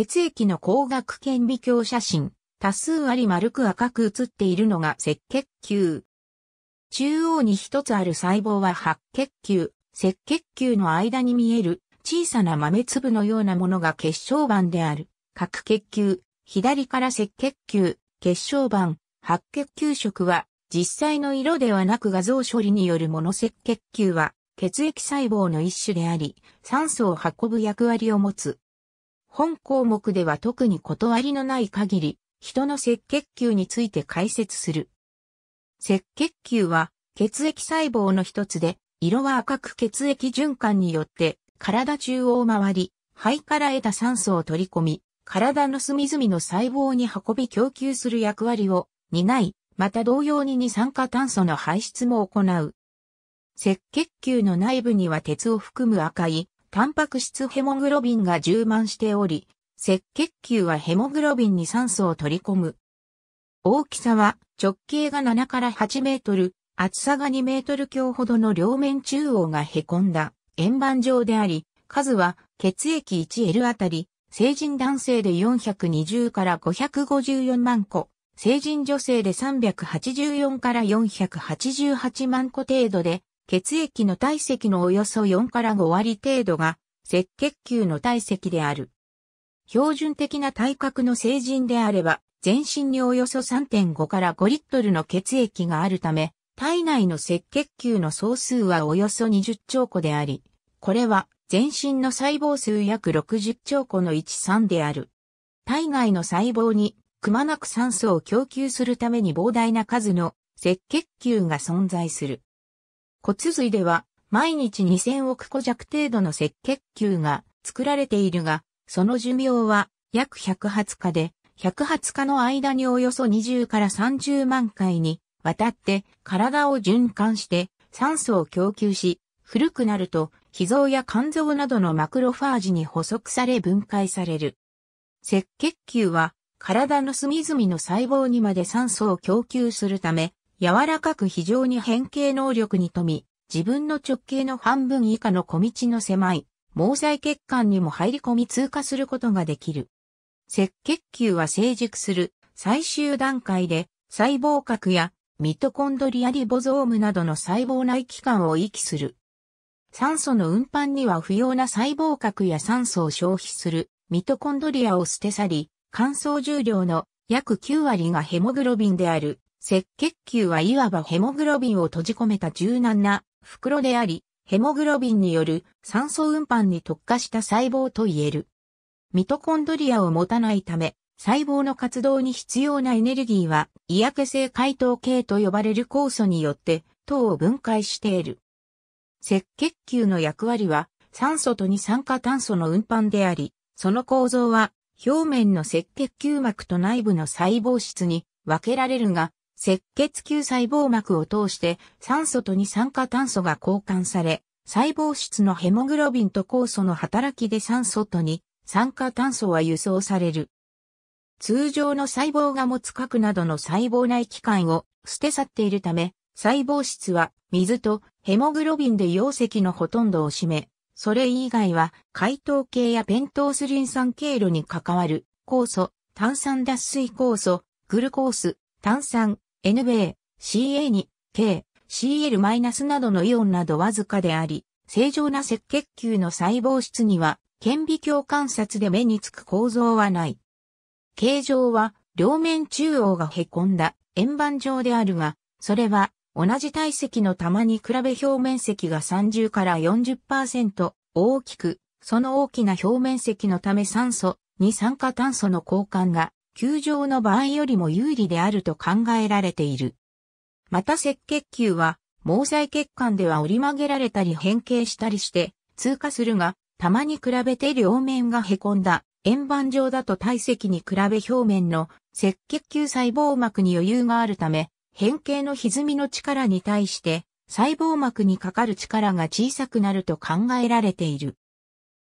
血液の光学顕微鏡写真、多数あり丸く赤く写っているのが赤血球。中央に一つある細胞は白血球、赤血球の間に見える小さな豆粒のようなものが血小板である。角血球、左から赤血球、血小板、白血球色は実際の色ではなく画像処理によるもの赤血球は血液細胞の一種であり、酸素を運ぶ役割を持つ。本項目では特に断りのない限り、人の赤血球について解説する。赤血球は血液細胞の一つで、色は赤く血液循環によって体中を回り、肺から得た酸素を取り込み、体の隅々の細胞に運び供給する役割を担い、また同様に二酸化炭素の排出も行う。赤血球の内部には鉄を含む赤いタンパク質ヘモグロビンが充満しており、赤血球はヘモグロビンに酸素を取り込む。大きさは直径が7から8メートル、厚さが2メートル強ほどの両面中央が凹んだ円盤状であり、数は血液 1L あたり、成人男性で420から554万個、成人女性で384から488万個程度で、血液の体積のおよそ4から5割程度が赤血球の体積である。標準的な体格の成人であれば、全身におよそ3.5から5リットルの血液があるため、体内の赤血球の総数はおよそ20兆個であり、これは全身の細胞数約60兆個の13である。体外の細胞にくまなく酸素を供給するために膨大な数の赤血球が存在する。骨髄では毎日2000億個弱程度の赤血球が作られているが、その寿命は約120日で、120日の間におよそ20から30万回にわたって体を循環して酸素を供給し、古くなると脾臓や肝臓などのマクロファージに補足され分解される。赤血球は体の隅々の細胞にまで酸素を供給するため、柔らかく非常に変形能力に富み、自分の直径の半分以下の小道の狭い、毛細血管にも入り込み通過することができる。赤血球は成熟する最終段階で細胞核やミトコンドリアリボゾームなどの細胞内器官を域する。酸素の運搬には不要な細胞核や酸素を消費するミトコンドリアを捨て去り、乾燥重量の約9割がヘモグロビンである赤血球はいわばヘモグロビンを閉じ込めた柔軟な袋であり、ヘモグロビンによる酸素運搬に特化した細胞と言える。ミトコンドリアを持たないため、細胞の活動に必要なエネルギーは、嫌気性解糖系と呼ばれる酵素によって糖を分解している。赤血球の役割は、酸素と二酸化炭素の運搬であり、その構造は、表面の赤血球膜と内部の細胞質に分けられるが、赤血球細胞膜を通して酸素と二酸化炭素が交換され、細胞質のヘモグロビンと酵素の働きで酸素と二酸化炭素は輸送される。通常の細胞が持つ核などの細胞内機械を捨て去っているため、細胞質は水とヘモグロビンで溶石のほとんどを占め、それ以外は解糖系やペントースリン酸経路に関わる酵素、炭酸脱水酵素、グルコース、炭酸、NB、a CA2、K、CL- などのイオンなどわずかであり、正常な赤血球の細胞質には、顕微鏡観察で目につく構造はない。形状は、両面中央が凹んだ円盤状であるが、それは同じ体積の玉に比べ表面積が30から40%大きく、その大きな表面積のため酸素に酸化炭素の交換が球場の場合よりも有利であると考えられている。また赤血球は、毛細血管では折り曲げられたり変形したりして通過するが、たまに比べて両面が凹んだ円盤状だと体積に比べ表面の赤血球細胞膜に余裕があるため、変形の歪みの力に対して細胞膜にかかる力が小さくなると考えられている。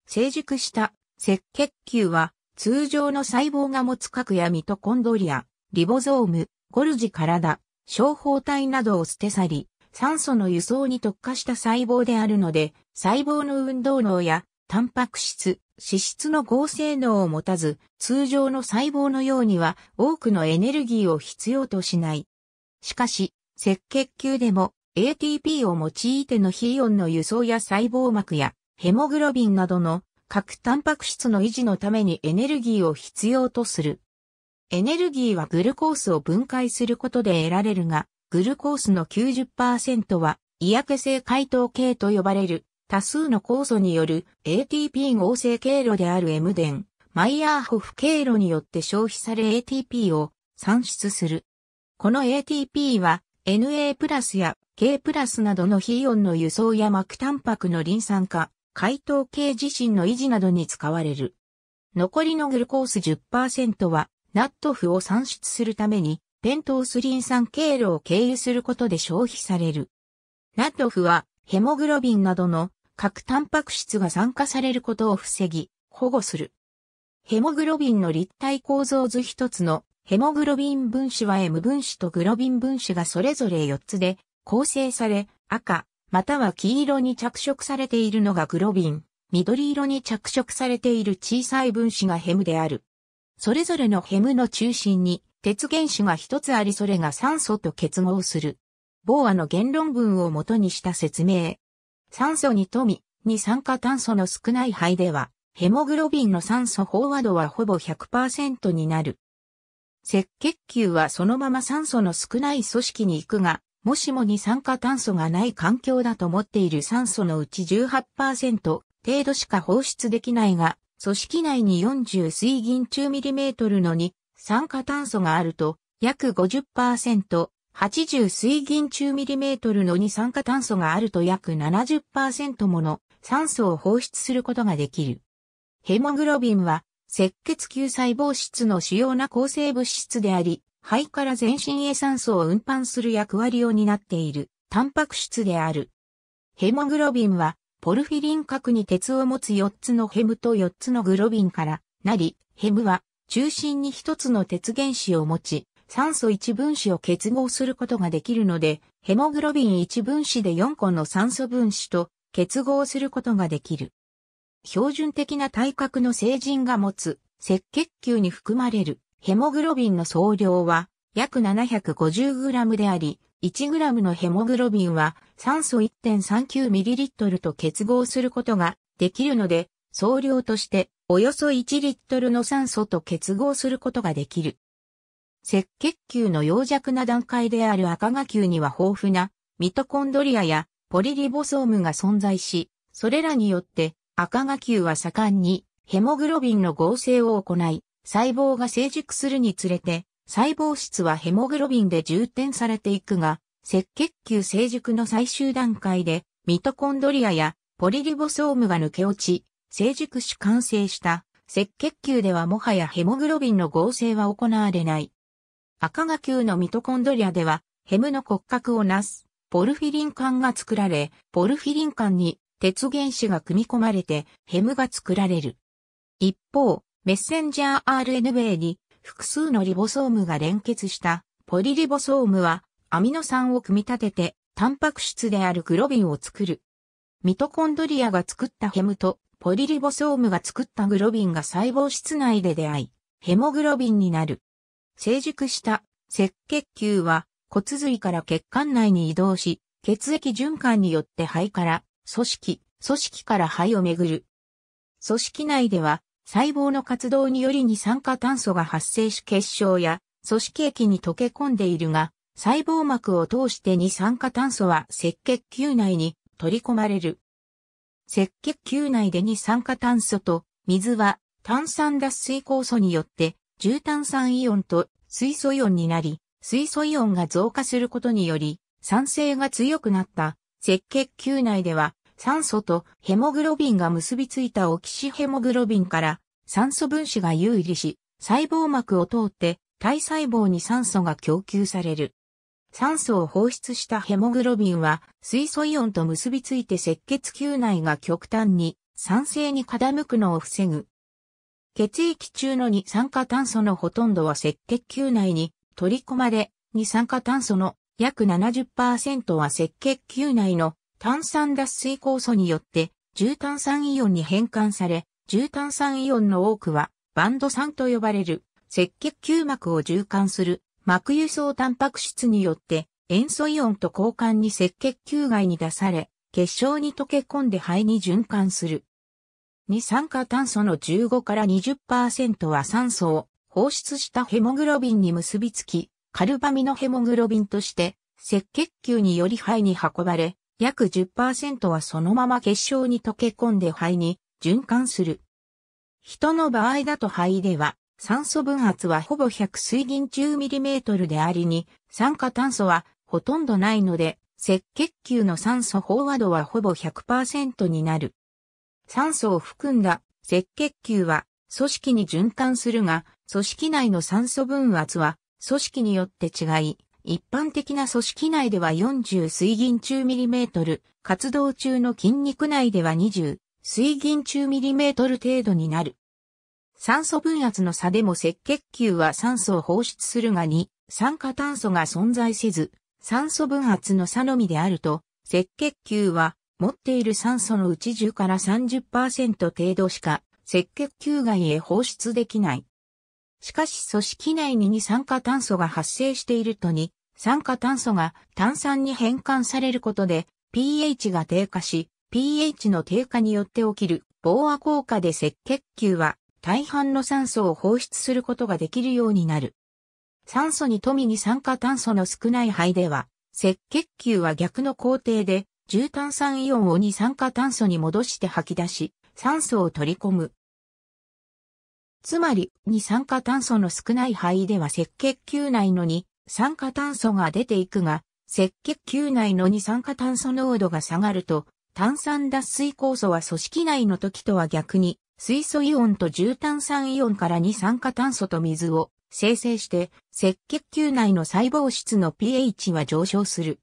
成熟した赤血球は通常の細胞が持つ核やミトコンドリア、リボゾーム、ゴルジ体、小胞体などを捨て去り、酸素の輸送に特化した細胞であるので、細胞の運動能や、タンパク質、脂質の合成能を持たず、通常の細胞のようには多くのエネルギーを必要としない。しかし、赤血球でも ATP を用いてのヒイオンの輸送や細胞膜やヘモグロビンなどの核タンパク質の維持のためにエネルギーを必要とする。エネルギーはグルコースを分解することで得られるが、グルコースの90%は、嫌気性解糖系と呼ばれる、多数の酵素による ATP 合成経路である M 電、マイヤーホフ経路によって消費され ATP を産出する。この ATP は NA プラスや K プラスなどの非イオンの輸送や膜タンパクのリン酸化、解糖系自身の維持などに使われる。残りのグルコース10%は、ナットフを産出するために、ペントースリン酸経路を経由することで消費される。ナットフは、ヘモグロビンなどの各タンパク質が酸化されることを防ぎ、保護する。ヘモグロビンの立体構造図一つのヘモグロビン分子は M 分子とグロビン分子がそれぞれ4つで構成され、赤、または黄色に着色されているのがグロビン、緑色に着色されている小さい分子がヘムである。それぞれのヘムの中心に鉄原子が一つありそれが酸素と結合する。ボーアの言論文を元にした説明。酸素に富二酸化炭素の少ない肺では、ヘモグロビンの酸素飽和度はほぼ100%になる。赤血球はそのまま酸素の少ない組織に行くが、もしも二酸化炭素がない環境だと思っている酸素のうち18%程度しか放出できないが、組織内に40水銀中ミリメートルのに酸化炭素があると、約50%、80水銀中ミリメートルの二酸化炭素があると約70%もの酸素を放出することができる。ヘモグロビンは、赤血球細胞質の主要な構成物質であり、肺から全身へ酸素を運搬する役割を担っているタンパク質である。ヘモグロビンはポルフィリン核に鉄を持つ4つのヘムと4つのグロビンからなり、ヘムは中心に1つの鉄原子を持ち、酸素1分子を結合することができるので、ヘモグロビン1分子で4個の酸素分子と結合することができる。標準的な体格の成人が持つ赤血球に含まれるヘモグロビンの総量は約 750g であり、1g のヘモグロビンは酸素 1.39ml と結合することができるので、総量としておよそ1リットルの酸素と結合することができる。赤血球の陽弱な段階である赤芽球には豊富なミトコンドリアやポリリボソームが存在し、それらによって赤芽球は盛んにヘモグロビンの合成を行い、細胞が成熟するにつれて、細胞質はヘモグロビンで充填されていくが、赤血球成熟の最終段階で、ミトコンドリアやポリリボソームが抜け落ち、成熟し完成した赤血球ではもはやヘモグロビンの合成は行われない。赤が球のミトコンドリアでは、ヘムの骨格をなす、ポルフィリン管が作られ、ポルフィリン管に鉄原子が組み込まれて、ヘムが作られる。一方、メッセンジャー RNA に複数のリボソームが連結したポリリボソームはアミノ酸を組み立ててタンパク質であるグロビンを作る。ミトコンドリアが作ったヘムとポリリボソームが作ったグロビンが細胞質内で出会い、ヘモグロビンになる。成熟した赤血球は骨髄から血管内に移動し、血液循環によって肺から組織、組織から肺をめぐる。組織内では細胞の活動により二酸化炭素が発生し結晶や組織液に溶け込んでいるが、細胞膜を通して二酸化炭素は赤血球内に取り込まれる。赤血球内で二酸化炭素と水は炭酸脱水酵素によって重炭酸イオンと水素イオンになり、水素イオンが増加することにより酸性が強くなった赤血球内では酸素とヘモグロビンが結びついたオキシヘモグロビンから酸素分子が有利し、細胞膜を通って体細胞に酸素が供給される。酸素を放出したヘモグロビンは水素イオンと結びついて赤血球内が極端に酸性に傾くのを防ぐ。血液中の二酸化炭素のほとんどは赤血球内に取り込まれ、二酸化炭素の約70%は赤血球内の炭酸脱水酵素によって重炭酸イオンに変換され、重炭酸イオンの多くは、バンド酸と呼ばれる、赤血球膜を循環する、膜輸送タンパク質によって、塩素イオンと交換に赤血球外に出され、結晶に溶け込んで肺に循環する。二酸化炭素の15から20%は酸素を放出したヘモグロビンに結びつき、カルバミのヘモグロビンとして赤血球により肺に運ばれ、約10%はそのまま結晶に溶け込んで肺に循環する。人の場合だと肺では、酸素分圧はほぼ100水銀 10mm でありに、酸化炭素はほとんどないので、赤血球の酸素飽和度はほぼ100%になる。酸素を含んだ赤血球は組織に循環するが、組織内の酸素分圧は組織によって違い、一般的な組織内では40水銀中ミリメートル、活動中の筋肉内では20水銀中ミリメートル程度になる。酸素分圧の差でも赤血球は酸素を放出するがに、酸化炭素が存在せず、酸素分圧の差のみであると、赤血球は持っている酸素のうち10から30%程度しか赤血球外へ放出できない。しかし組織内に二酸化炭素が発生しているとに、酸化炭素が炭酸に変換されることで pH が低下し、pH の低下によって起きる飽和効果で赤血球は大半の酸素を放出することができるようになる。酸素に富に酸化炭素の少ない肺では、赤血球は逆の工程で重炭酸イオンを二酸化炭素に戻して吐き出し、酸素を取り込む。つまり、二酸化炭素の少ない肺では赤血球内のに酸化炭素が出ていくが、赤血球内の二酸化炭素濃度が下がると、炭酸脱水酵素は組織内の時とは逆に、水素イオンと重炭酸イオンから二酸化炭素と水を生成して、赤血球内の細胞質の pH は上昇する。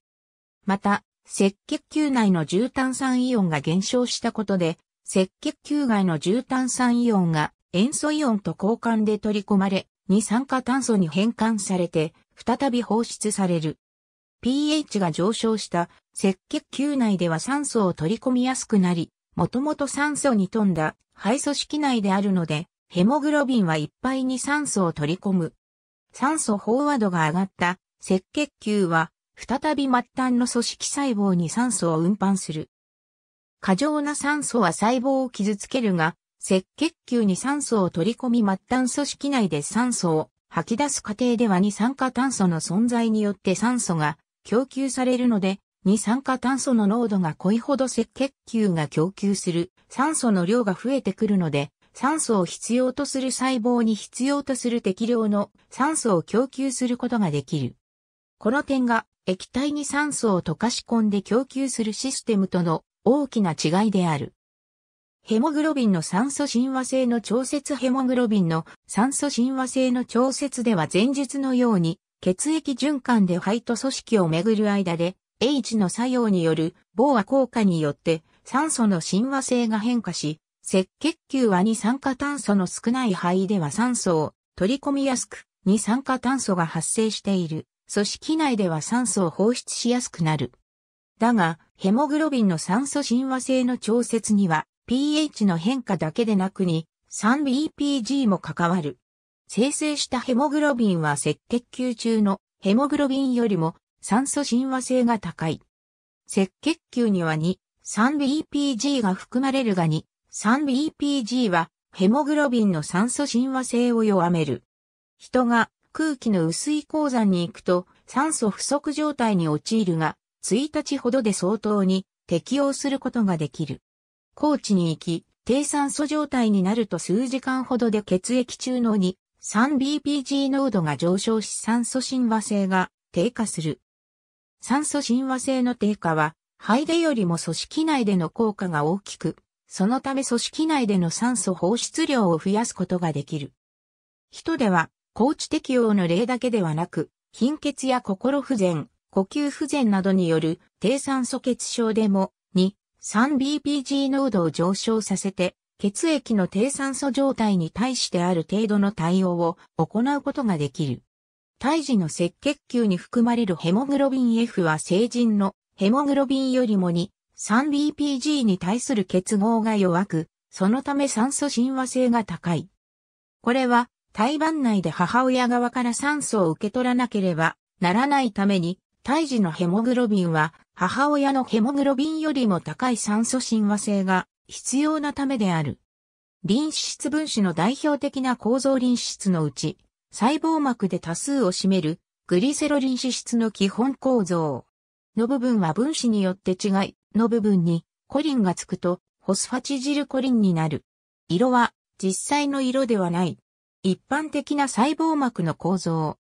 また、赤血球内の重炭酸イオンが減少したことで、赤血球外の重炭酸イオンが塩素イオンと交換で取り込まれ、二酸化炭素に変換されて、再び放出される。pH が上昇した赤血球内では酸素を取り込みやすくなり、もともと酸素に富んだ肺組織内であるので、ヘモグロビンはいっぱいに酸素を取り込む。酸素飽和度が上がった赤血球は、再び末端の組織細胞に酸素を運搬する。過剰な酸素は細胞を傷つけるが、赤血球に酸素を取り込み末端組織内で酸素を吐き出す過程では二酸化炭素の存在によって酸素が供給されるので、二酸化炭素の濃度が濃いほど赤血球が供給する酸素の量が増えてくるので、酸素を必要とする細胞に必要とする適量の酸素を供給することができる。この点が液体に酸素を溶かし込んで供給するシステムとの大きな違いである。ヘモグロビンの酸素親和性の調節ヘモグロビンの酸素親和性の調節では前述のように血液循環で肺と組織をめぐる間で H の作用による某和効果によって酸素の親和性が変化し、赤血球は二酸化炭素の少ない肺では酸素を取り込みやすく、二酸化炭素が発生している組織内では酸素を放出しやすくなる。だが、ヘモグロビンの酸素親和性の調節には pH の変化だけでなくに 3BPG も関わる。生成したヘモグロビンは赤血球中のヘモグロビンよりも酸素親和性が高い。赤血球には2、3BPG が含まれるが2、3BPG はヘモグロビンの酸素親和性を弱める。人が空気の薄い鉱山に行くと酸素不足状態に陥るが、1日ほどで相当に適応することができる。高地に行き、低酸素状態になると数時間ほどで血液中の2、3BPG 濃度が上昇し酸素親和性が低下する。酸素親和性の低下は、肺でよりも組織内での効果が大きく、そのため組織内での酸素放出量を増やすことができる。人では、高知適用の例だけではなく、貧血や心不全、呼吸不全などによる低酸素血症でも、2、3BPG 濃度を上昇させて、血液の低酸素状態に対してある程度の対応を行うことができる。胎児の赤血球に含まれるヘモグロビン F は成人のヘモグロビンよりも2、3BPG に対する結合が弱く、そのため酸素親和性が高い。これは胎盤内で母親側から酸素を受け取らなければならないために、胎児のヘモグロビンは母親のヘモグロビンよりも高い酸素親和性が必要なためである。臨死質分子の代表的な構造臨死質のうち、細胞膜で多数を占めるグリセロリン脂質の基本構造の部分は分子によって違いの部分にコリンがつくとホスファチジルコリンになる。色は実際の色ではない。一般的な細胞膜の構造。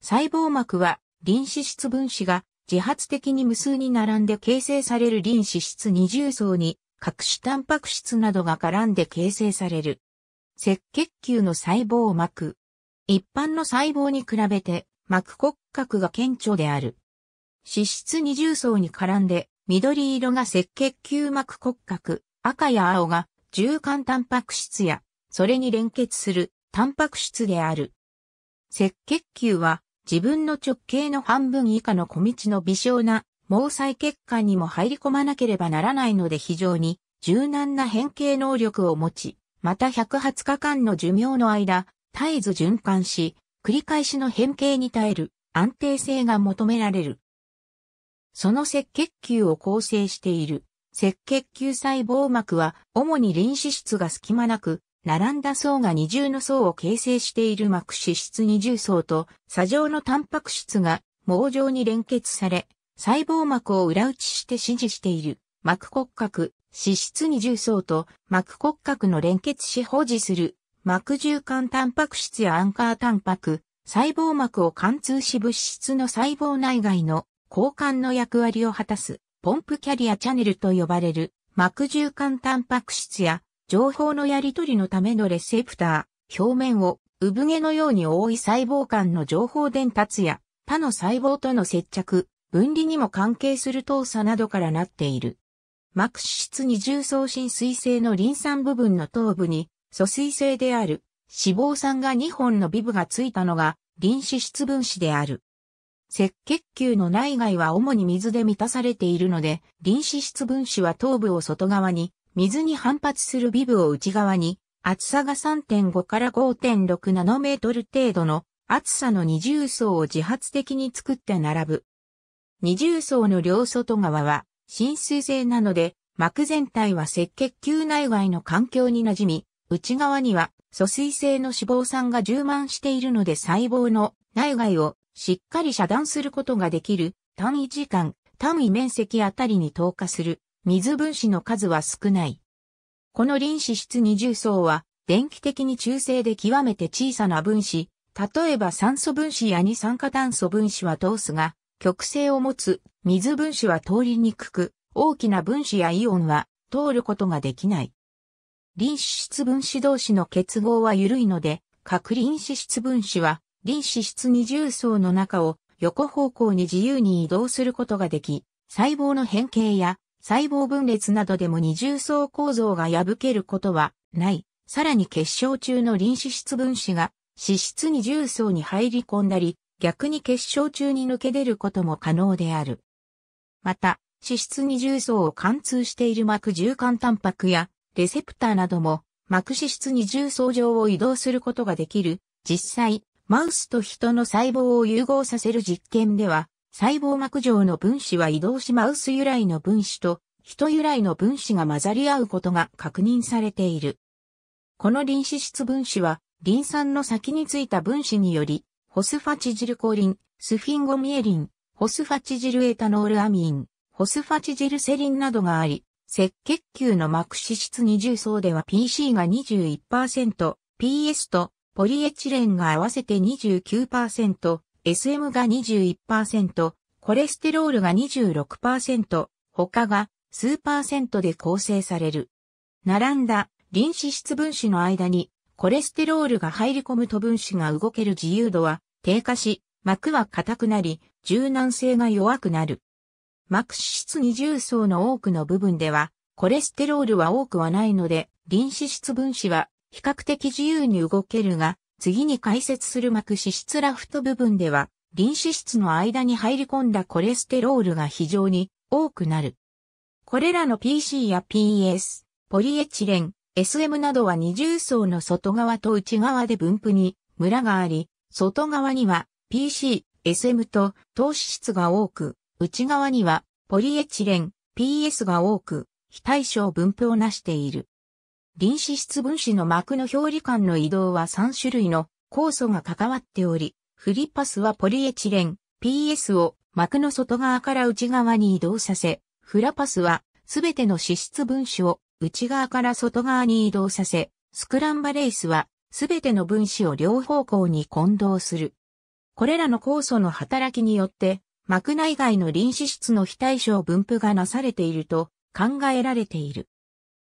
細胞膜は臨脂質分子が自発的に無数に並んで形成される臨脂質二重層に各種タンパク質などが絡んで形成される。赤血球の細胞膜。一般の細胞に比べて膜骨格が顕著である。脂質二重層に絡んで緑色が赤血球膜骨格、赤や青が循環タンパク質や、それに連結するタンパク質である。赤血球は自分の直径の半分以下の小道の微小な毛細血管にも入り込まなければならないので非常に柔軟な変形能力を持ち、また120日間の寿命の間、絶えず循環し、繰り返しの変形に耐える安定性が求められる。その赤血球を構成している赤血球細胞膜は主に臨死質が隙間なく並んだ層が二重の層を形成している膜脂質二重層と砂状のタンパク質が網状に連結され細胞膜を裏打ちして支持している膜骨格、脂質二重層と膜骨格の連結し保持する膜循環タンパク質やアンカータンパク、細胞膜を貫通し物質の細胞内外の交換の役割を果たすポンプキャリアチャネルと呼ばれる膜循環タンパク質や情報のやり取りのためのレセプター、表面を産毛のように覆い細胞間の情報伝達や他の細胞との接着、分離にも関係する糖鎖などからなっている。膜質二重層浸水性のリン酸部分の頭部に、疎水性である脂肪酸が2本のビブがついたのが、臨脂質分子である。赤血球の内外は主に水で満たされているので、臨脂質分子は頭部を外側に、水に反発するビブを内側に、厚さが3.5から5.6ナノメートル程度の厚さの二重層を自発的に作って並ぶ。二重層の両外側は浸水性なので、膜全体は赤血球内外の環境に馴染み、内側には疎水性の脂肪酸が充満しているので細胞の内外をしっかり遮断することができる単位時間、単位面積あたりに投下する水分子の数は少ない。この臨脂質二重層は電気的に中性で極めて小さな分子、例えば酸素分子や二酸化炭素分子は通すが、極性を持つ水分子は通りにくく、大きな分子やイオンは通ることができない。臨死質分子同士の結合は緩いので、各臨死質分子は臨死質二重層の中を横方向に自由に移動することができ、細胞の変形や細胞分裂などでも二重層構造が破けることはない。さらに結晶中の臨死質分子が脂質二重層に入り込んだり、逆に結晶中に抜け出ることも可能である。また、脂質二重層を貫通している膜重管タンパクやレセプターなども膜脂質二重層上を移動することができる。実際、マウスと人の細胞を融合させる実験では、細胞膜上の分子は移動しマウス由来の分子と人由来の分子が混ざり合うことが確認されている。この臨脂質分子は、リン酸の先についた分子によりホスファチジルコリン、スフィンゴミエリン、ホスファチジルエタノールアミン、ホスファチジルセリンなどがあり、赤血球の膜脂質二重層では PC が21%、PS とポリエチレンが合わせて29%、SM が21%、コレステロールが26%、他が数パーセントで構成される。並んだ臨脂質分子の間にコレステロールが入り込むと分子が動ける自由度は低下し、膜は硬くなり、柔軟性が弱くなる。膜脂質二重層の多くの部分では、コレステロールは多くはないので、臨脂質分子は比較的自由に動けるが、次に解説する膜脂質ラフト部分では、臨脂質の間に入り込んだコレステロールが非常に多くなる。これらの PC や PS、ポリエチレン、SM などは二重層の外側と内側で分布にムラがあり、外側には PC、SM と投資質が多く、内側にはポリエチレン、PS が多く、非対称分布をなしている。臨脂質分子の膜の表裏間の移動は3種類の酵素が関わっており、フリパスはポリエチレン、PS を膜の外側から内側に移動させ、フラパスはすべての脂質分子を内側から外側に移動させ、スクランバレースはすべての分子を両方向に混同する。これらの酵素の働きによって、膜内外の臨脂質の非対称分布がなされていると考えられている。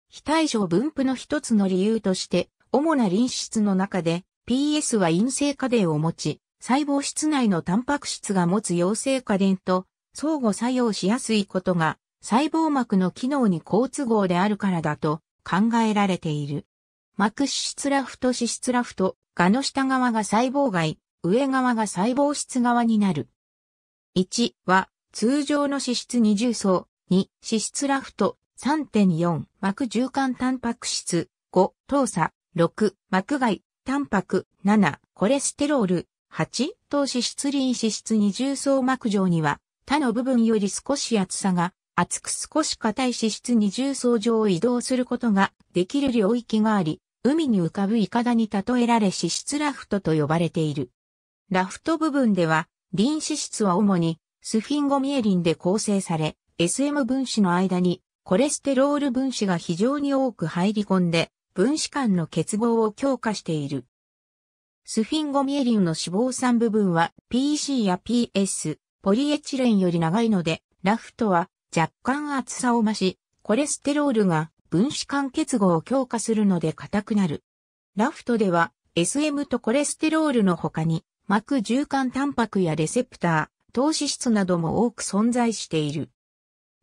非対称分布の一つの理由として、主な臨脂質の中で PS は陰性過電を持ち、細胞室内のタンパク質が持つ陽性過電と相互作用しやすいことが細胞膜の機能に好都合であるからだと考えられている。膜脂質ラフト脂質ラフト、蛾の下側が細胞外、上側が細胞質側になる。1は、通常の脂質二重層、2、脂質ラフト、3.4、膜循環タンパク質、5、糖鎖、6、膜外、タンパク、7、コレステロール、8、糖脂質リン脂質二重層膜上には、他の部分より少し厚さが、厚く少し硬い脂質二重層上を移動することができる領域があり、海に浮かぶイカダに例えられ脂質ラフトと呼ばれている。ラフト部分では、リン脂質は主にスフィンゴミエリンで構成され、SM 分子の間にコレステロール分子が非常に多く入り込んで、分子間の結合を強化している。スフィンゴミエリンの脂肪酸部分は PC や PS、ポリエチレンより長いので、ラフトは若干厚さを増し、コレステロールが分子間結合を強化するので硬くなる。ラフトでは SM とコレステロールの他に膜循環タンパクやレセプター、糖脂質なども多く存在している。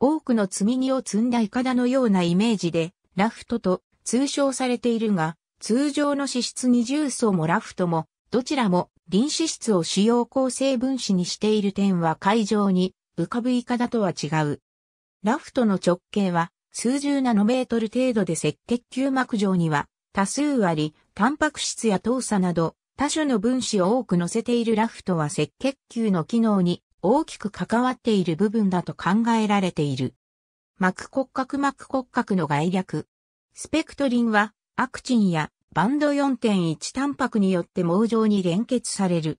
多くの積み荷を積んだイカダのようなイメージで、ラフトと通称されているが、通常の脂質二重層もラフトも、どちらも臨脂質を主要構成分子にしている点は海上に浮かぶイカダとは違う。ラフトの直径は数十ナノメートル程度で赤血球膜上には多数あり、タンパク質や糖鎖など多種の分子を多く乗せているラフトは赤血球の機能に大きく関わっている部分だと考えられている。膜骨格膜骨格の概略。スペクトリンはアクチンやバンド4.1タンパクによって網状に連結される。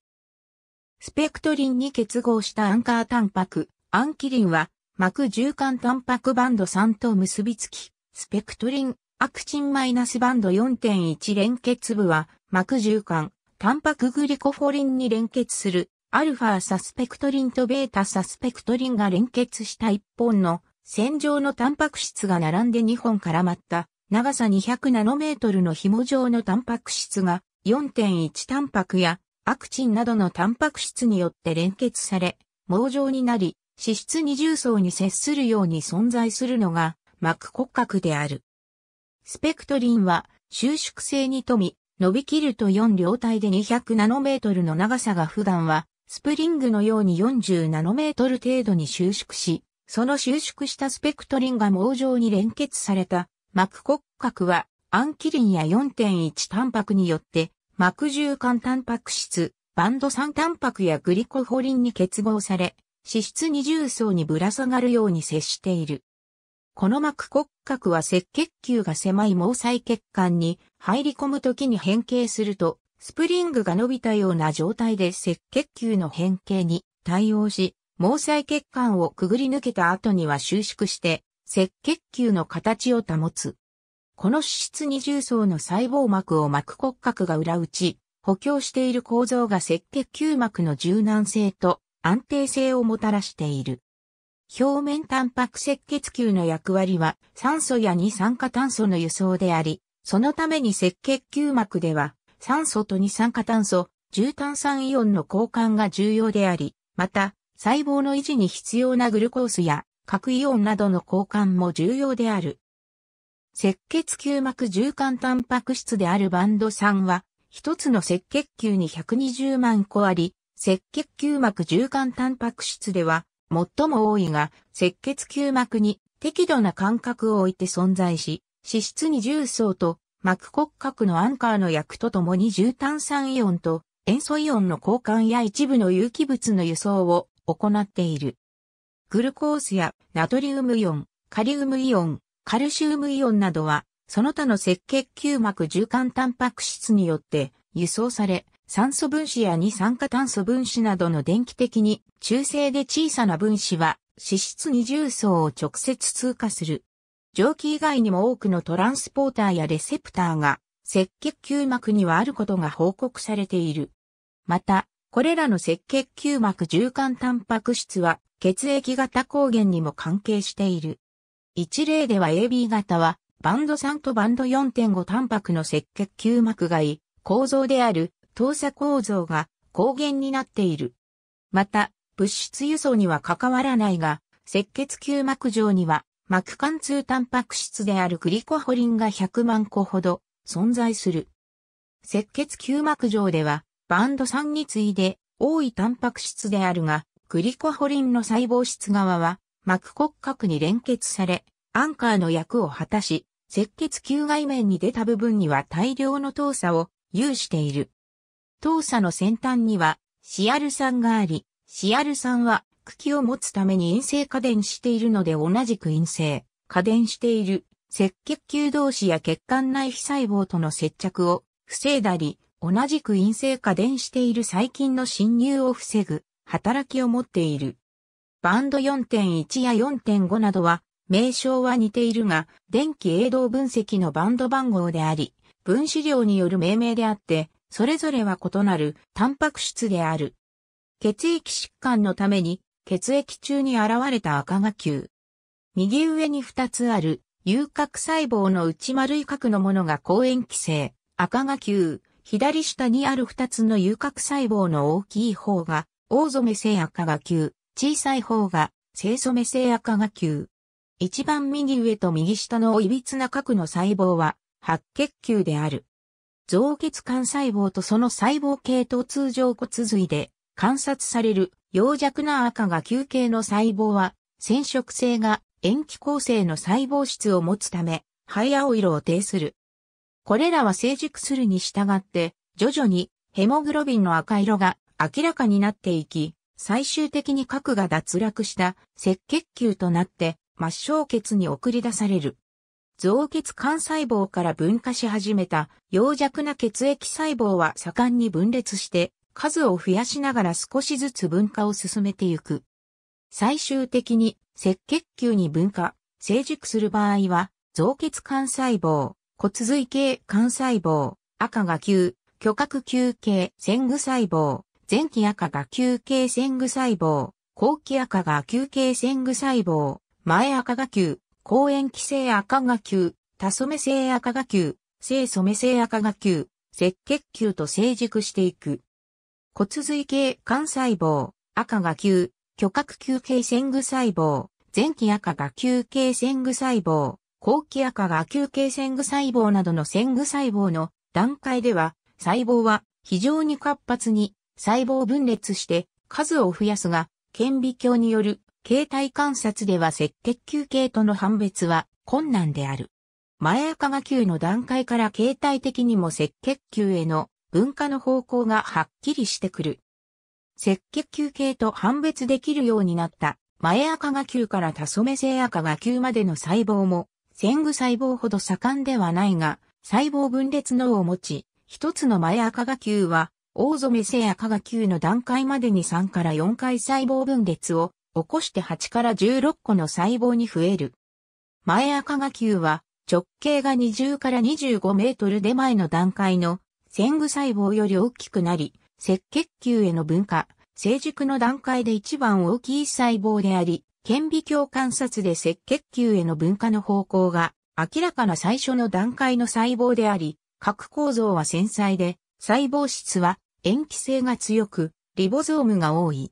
スペクトリンに結合したアンカータンパク、アンキリンは膜循環タンパクバンド3と結びつき、スペクトリン、アクチンマイナスバンド4.1連結部は、膜循環、タンパクグリコフォリンに連結する、アルファサスペクトリンとベータサスペクトリンが連結した1本の線状のタンパク質が並んで2本絡まった、長さ200ナノメートルの紐状のタンパク質が4.1タンパクやアクチンなどのタンパク質によって連結され、網状になり、脂質二重層に接するように存在するのが膜骨格である。スペクトリンは収縮性に富み、伸びきると4両体で200ナノメートルの長さが普段はスプリングのように40ナノメートル程度に収縮し、その収縮したスペクトリンが網状に連結された膜骨格はアンキリンや4.1タンパクによって膜循環タンパク質、バンド酸タンパクやグリコホリンに結合され、脂質二重層にぶら下がるように接している。この膜骨格は赤血球が狭い毛細血管に入り込む時に変形すると、スプリングが伸びたような状態で赤血球の変形に対応し、毛細血管をくぐり抜けた後には収縮して赤血球の形を保つ。この脂質二重層の細胞膜を膜骨格が裏打ち、補強している構造が赤血球膜の柔軟性と安定性をもたらしている。表面タンパク赤血球の役割は酸素や二酸化炭素の輸送であり、そのために赤血球膜では酸素と二酸化炭素、重炭酸イオンの交換が重要であり、また細胞の維持に必要なグルコースや核イオンなどの交換も重要である。赤血球膜重炭タンパク質であるバンド酸は、一つの赤血球に120万個あり、赤血球膜循環タンパク質では最も多いが、赤血球膜に適度な間隔を置いて存在し、脂質に重層と膜骨格のアンカーの役とともに重炭酸イオンと塩素イオンの交換や一部の有機物の輸送を行っている。グルコースやナトリウムイオン、カリウムイオン、カルシウムイオンなどは、その他の赤血球膜循環タンパク質によって輸送され、酸素分子や二酸化炭素分子などの電気的に中性で小さな分子は脂質二重層を直接通過する。蒸気以外にも多くのトランスポーターやレセプターが赤血球膜にはあることが報告されている。また、これらの赤血球膜循環タンパク質は血液型抗原にも関係している。一例では AB 型はバンド3とバンド4.5タンパクの赤血球膜がい構造である投射構造が抗原になっている。また、物質輸送には関わらないが、赤血球膜上には膜貫通タンパク質であるグリコホリンが100万個ほど存在する。赤血球膜上では、バンド酸に次いで多いタンパク質であるが、グリコホリンの細胞質側は膜骨格に連結され、アンカーの役を果たし、赤血球外面に出た部分には大量の糖鎖を有している。当社の先端には、シアル酸があり、シアル酸は茎を持つために陰性過電しているので同じく陰性、過電している赤血球同士や血管内皮細胞との接着を防いだり、同じく陰性過電している細菌の侵入を防ぐ働きを持っている。バンド4.1や4.5などは名称は似ているが、電気栄動分析のバンド番号であり、分子量による命名であって、それぞれは異なるタンパク質である。血液疾患のために血液中に現れた赤が球。右上に2つある有核細胞の内丸い核のものが抗塩基性、赤が球。左下にある2つの有核細胞の大きい方が大染性赤が球、小さい方が清染性赤が球。一番右上と右下のいびつな核の細胞は白血球である。造血幹細胞とその細胞系と通常骨髄で観察される陽弱な赤が球形の細胞は染色性が塩基構成の細胞質を持つため灰青色を呈する。これらは成熟するに従って徐々にヘモグロビンの赤色が明らかになっていき、最終的に核が脱落した赤血球となって末梢血に送り出される。造血幹細胞から分化し始めた陽弱な血液細胞は盛んに分裂して数を増やしながら少しずつ分化を進めていく。最終的に赤血球に分化、成熟する場合は造血幹細胞、骨髄系幹細胞、赤が球、巨角球系線具細胞、前期赤が球系線具細胞、後期赤が球系線具細胞、前赤が球、公園規制赤が球、多染性赤が球、性染め性赤が球、赤血球と成熟していく。骨髄系幹細胞、赤が球、巨角球系線具細胞、前期赤が球系線具細胞、後期赤が球系線具細胞などの線具細胞の段階では、細胞は非常に活発に細胞分裂して数を増やすが、顕微鏡による形態観察では赤血球系との判別は困難である。前赤が球の段階から形態的にも赤血球への分化の方向がはっきりしてくる。赤血球系と判別できるようになった前赤が球から多染性赤が球までの細胞も戦具細胞ほど盛んではないが細胞分裂脳を持ち、一つの前赤が球は大染性赤が球の段階までに3から4回細胞分裂を起こして8から16個の細胞に増える。前赤芽球は直径が20から25メートルで前の段階の線具細胞より大きくなり、赤血球への分化、成熟の段階で一番大きい細胞であり、顕微鏡観察で赤血球への分化の方向が明らかな最初の段階の細胞であり、核構造は繊細で、細胞質は塩基性が強く、リボゾームが多い。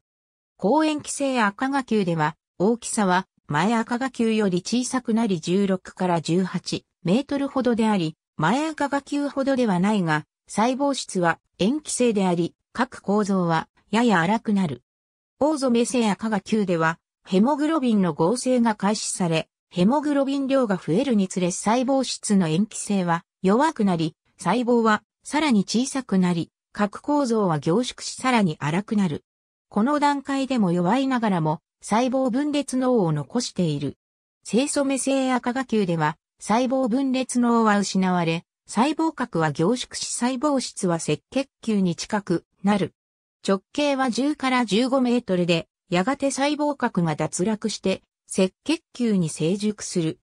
公園規制赤河球では、大きさは前赤河球より小さくなり16から18メートルほどであり、前赤河球ほどではないが、細胞質は塩基性であり、各構造はやや荒くなる。大染性赤河球では、ヘモグロビンの合成が開始され、ヘモグロビン量が増えるにつれ細胞質の塩基性は弱くなり、細胞はさらに小さくなり、核構造は凝縮しさらに荒くなる。この段階でも弱いながらも細胞分裂脳を残している。清楚目性赤化球では細胞分裂脳は失われ、細胞核は凝縮し細胞質は赤血球に近くなる。直径は10から15メートルで、やがて細胞核が脱落して赤血球に成熟する。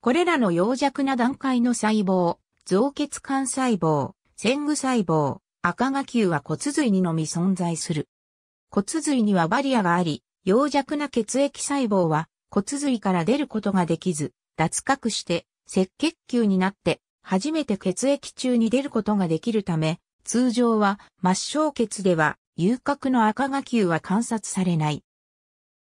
これらの弱弱な段階の細胞、造血幹細胞、線具細胞、赤化球は骨髄にのみ存在する。骨髄にはバリアがあり、弱弱な血液細胞は骨髄から出ることができず、脱核して赤血球になって初めて血液中に出ることができるため、通常は末梢血では遊郭の赤芽球は観察されない。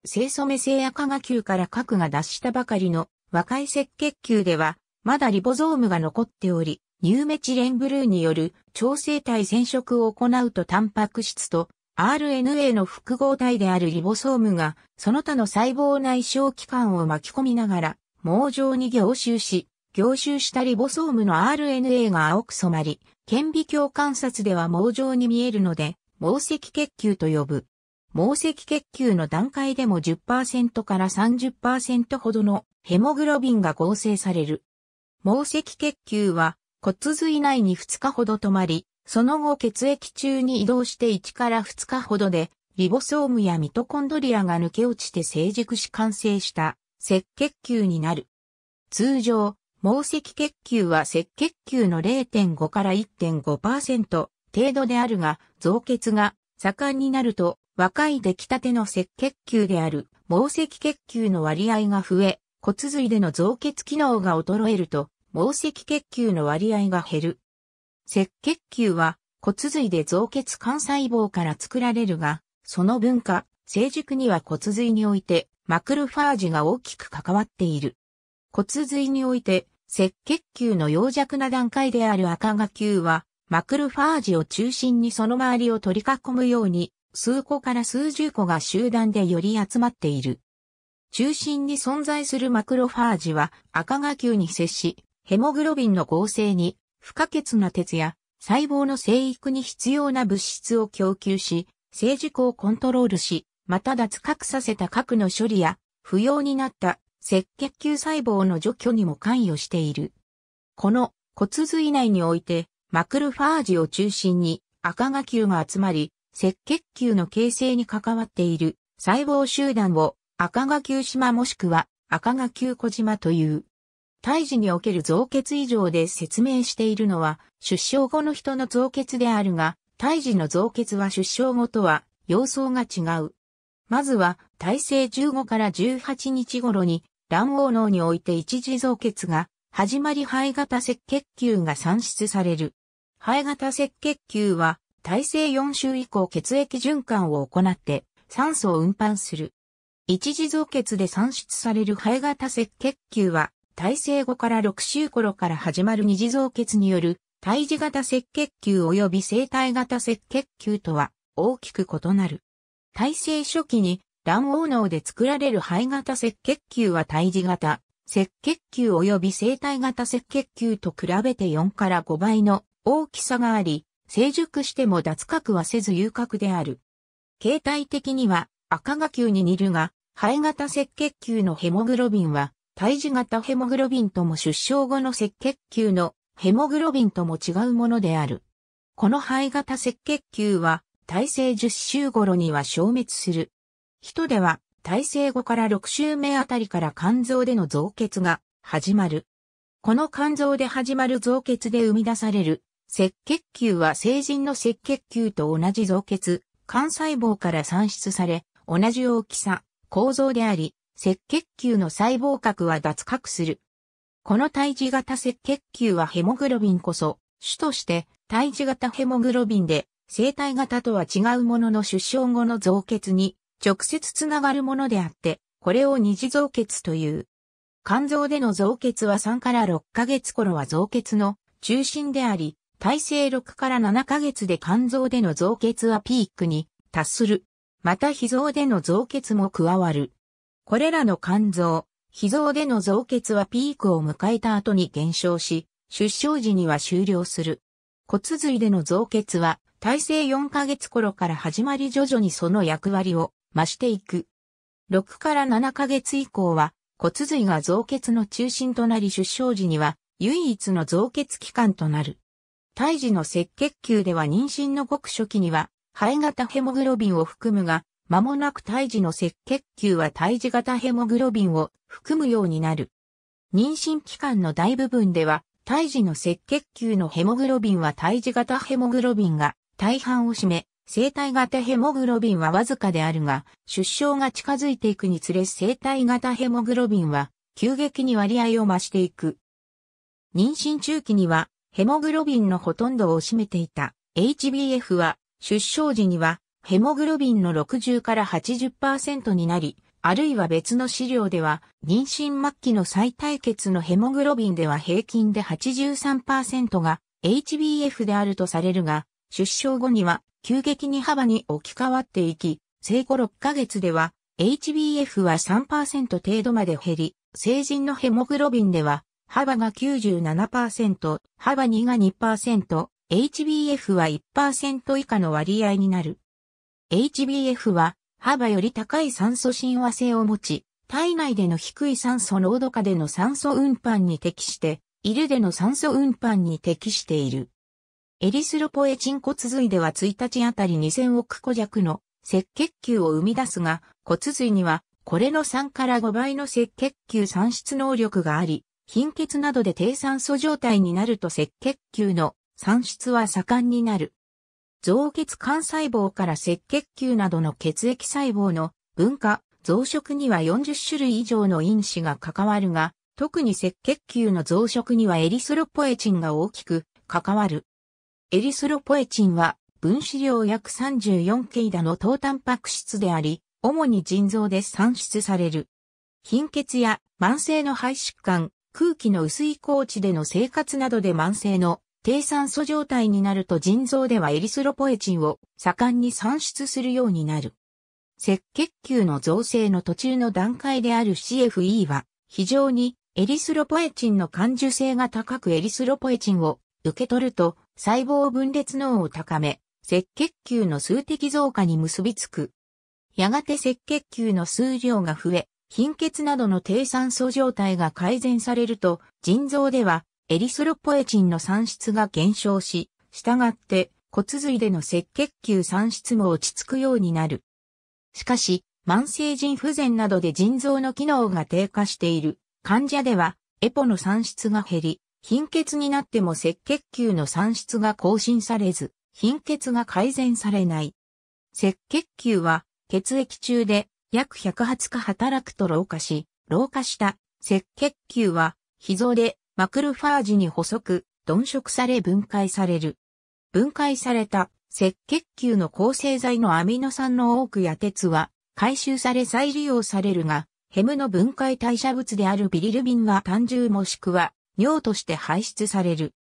清楚目性赤芽球から核が脱したばかりの若い赤血球では、まだリボゾームが残っており、ニューメチレンブルーによる調整体染色を行うとタンパク質と RNA の複合体であるリボソームが、その他の細胞内小器官を巻き込みながら、網状に凝集し、凝集したリボソームの RNA が青く染まり、顕微鏡観察では網状に見えるので、網石血球と呼ぶ。網石血球の段階でも10%から30%ほどのヘモグロビンが合成される。網石血球は骨髄内に2日ほど止まり、その後血液中に移動して1から2日ほどで、リボソームやミトコンドリアが抜け落ちて成熟し完成した赤血球になる。通常、毛石血球は赤血球の0.5から1.5%程度であるが、増血が盛んになると、若い出来たての赤血球である毛石血球の割合が増え、骨髄での増血機能が衰えると、毛石血球の割合が減る。赤血球は骨髄で造血幹細胞から作られるが、その分化、成熟には骨髄においてマクロファージが大きく関わっている。骨髄において赤血球の弱弱な段階である赤が球はマクロファージを中心にその周りを取り囲むように数個から数十個が集団でより集まっている。中心に存在するマクロファージは赤が球に接し、ヘモグロビンの合成に不可欠な鉄や細胞の生育に必要な物質を供給し、生熟をコントロールし、また脱核させた核の処理や、不要になった赤血球細胞の除去にも関与している。この骨髄内において、マクロファージを中心に赤化球が集まり、赤血球の形成に関わっている細胞集団を赤化球島もしくは赤化球小島という。胎児における増血異常で説明しているのは、出生後の人の増血であるが、胎児の増血は出生後とは様相が違う。まずは、体制15から18日頃に、卵黄脳において一時増血が、始まり肺型赤血球が産出される。肺型赤血球は、体制4週以降血液循環を行って、酸素を運搬する。一時増血で産出される肺型赤血球は、体制後から6週頃から始まる二次増血による胎児型赤血球及び生体型赤血球とは大きく異なる。体制初期に卵黄脳で作られる肺型赤血球は胎児型、赤血球及び生体型赤血球と比べて4から5倍の大きさがあり、成熟しても脱核はせず有核である。形態的には赤芽球に似るが、肺型赤血球のヘモグロビンは胎児型ヘモグロビンとも出生後の赤血球のヘモグロビンとも違うものである。この肺型赤血球は体制10週頃には消滅する。人では体制後から6週目あたりから肝臓での増血が始まる。この肝臓で始まる増血で生み出される赤血球は成人の赤血球と同じ増血、肝細胞から産出され、同じ大きさ、構造であり、赤血球の細胞核は脱核する。この胎児型赤血球はヘモグロビンこそ、主として胎児型ヘモグロビンで、生体型とは違うものの出生後の造血に直接つながるものであって、これを二次造血という。肝臓での造血は3から6ヶ月頃は造血の中心であり、体制6から7ヶ月で肝臓での造血はピークに達する。また脾臓での造血も加わる。これらの肝臓、脾臓での増血はピークを迎えた後に減少し、出生時には終了する。骨髄での増血は、体制4ヶ月頃から始まり徐々にその役割を増していく。6から7ヶ月以降は、骨髄が増血の中心となり出生時には、唯一の増血期間となる。胎児の赤血球では妊娠のごく初期には、肺型ヘモグロビンを含むが、間もなく胎児の赤血球は胎児型ヘモグロビンを含むようになる。妊娠期間の大部分では、胎児の赤血球のヘモグロビンは胎児型ヘモグロビンが大半を占め、生体型ヘモグロビンはわずかであるが、出生が近づいていくにつれ生体型ヘモグロビンは急激に割合を増していく。妊娠中期にはヘモグロビンのほとんどを占めていた HBF は出生時にはヘモグロビンの60から80%になり、あるいは別の資料では、妊娠末期の再対決のヘモグロビンでは平均で83%が HbF であるとされるが、出生後には急激に幅に置き換わっていき、生後6ヶ月では HbF は3%程度まで減り、成人のヘモグロビンでは幅が97%、幅2が2%、HbF は1%以下の割合になる。HBF は幅より高い酸素親和性を持ち、体内での低い酸素濃度下での酸素運搬に適して、犬での酸素運搬に適している。エリスロポエチン骨髄では1日あたり2000億個弱の赤血球を生み出すが、骨髄にはこれの3から5倍の赤血球産出能力があり、貧血などで低酸素状態になると赤血球の産出は盛んになる。造血幹細胞から赤血球などの血液細胞の分化、増殖には40種類以上の因子が関わるが、特に赤血球の増殖にはエリスロポエチンが大きく関わる。エリスロポエチンは分子量約 34K だの糖タンパク質であり、主に腎臓で産出される。貧血や慢性の肺疾患、空気の薄い高地での生活などで慢性の低酸素状態になると腎臓ではエリスロポエチンを盛んに産出するようになる。赤血球の造成の途中の段階である CFE は非常にエリスロポエチンの感受性が高くエリスロポエチンを受け取ると細胞分裂能を高め、赤血球の数的増加に結びつく。やがて赤血球の数量が増え、貧血などの低酸素状態が改善されると、腎臓ではエリスロポエチンの産出が減少し、したがって骨髄での赤血球産出も落ち着くようになる。しかし、慢性腎不全などで腎臓の機能が低下している患者では、エポの産出が減り、貧血になっても赤血球の産出が更新されず、貧血が改善されない。赤血球は血液中で約120日働くと老化し、老化した赤血球は脾臓でマクロファージに細く、鈍色され分解される。分解された赤血球の構成剤のアミノ酸の多くや鉄は回収され再利用されるが、ヘムの分解代謝物であるビリルビンは単純もしくは尿として排出される。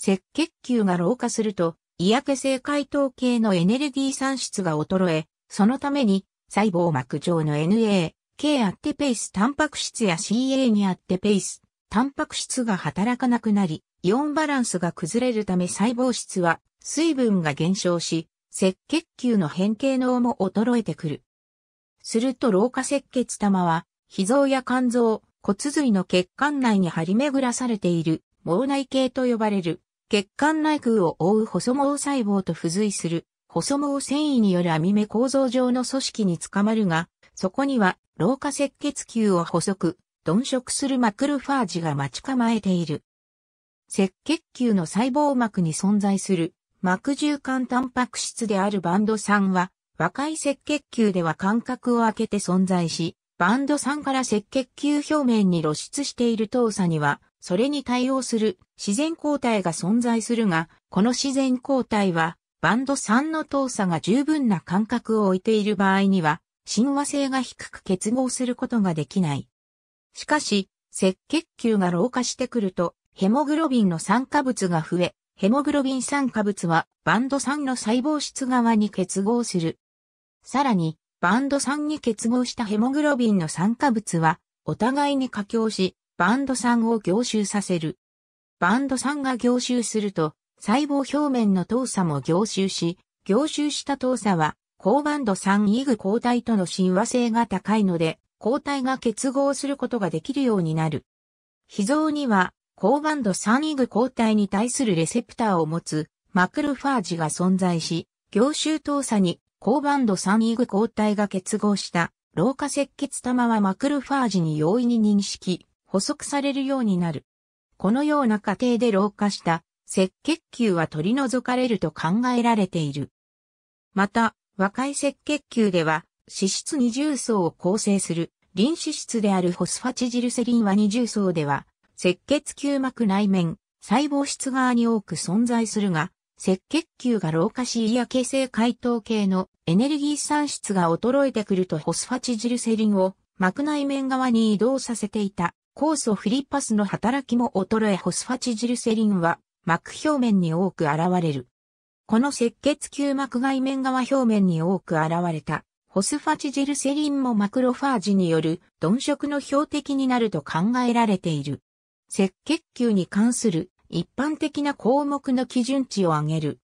赤血球が老化すると、嫌気性解糖系のエネルギー産出が衰え、そのために細胞膜上の NA、K アッテペースタンパク質や CA にアッテペースタンパク質が働かなくなり、イオンバランスが崩れるため細胞質は水分が減少し、赤血球の変形能も衰えてくる。すると老化赤血玉は、脾臓や肝臓、骨髄の血管内に張り巡らされている、毛内系と呼ばれる、血管内空を覆う細毛細胞と付随する、細毛繊維による網目構造上の組織に捕まるが、そこには、老化赤血球を補足、鈍色するマクロファージが待ち構えている。赤血球の細胞膜に存在する膜重環タンパク質であるバンド酸は、若い赤血球では間隔を空けて存在し、バンド3から赤血球表面に露出している糖鎖には、それに対応する自然抗体が存在するが、この自然抗体は、バンド3の糖鎖が十分な間隔を置いている場合には、親和性が低く結合することができない。しかし、赤血球が老化してくると、ヘモグロビンの酸化物が増え、ヘモグロビン酸化物はバンド酸の細胞質側に結合する。さらに、バンド酸に結合したヘモグロビンの酸化物は、お互いに加強し、バンド酸を凝集させる。バンド酸が凝集すると、細胞表面の糖鎖も凝集し、凝集した糖鎖は、高バンド酸イグ抗体との親和性が高いので、抗体が結合することができるようになる。脾臓には、高バンド3イグ抗体に対するレセプターを持つマクロファージが存在し、凝集糖鎖に高バンド3イグ抗体が結合した老化赤血玉はマクロファージに容易に認識、補足されるようになる。このような過程で老化した赤血球は取り除かれると考えられている。また、和解赤血球では脂質二重層を構成する、臨脂質であるホスファチジルセリンは二重層では、赤血球膜内面、細胞質側に多く存在するが、赤血球が老化し胃や形成解糖系のエネルギー産出が衰えてくるとホスファチジルセリンを膜内面側に移動させていた酵素フリッパスの働きも衰えホスファチジルセリンは膜表面に多く現れる。この赤血球膜外面側表面に多く現れたホスファチジルセリンもマクロファージによる鈍色の標的になると考えられている。赤血球に関する一般的な項目の基準値を上げる。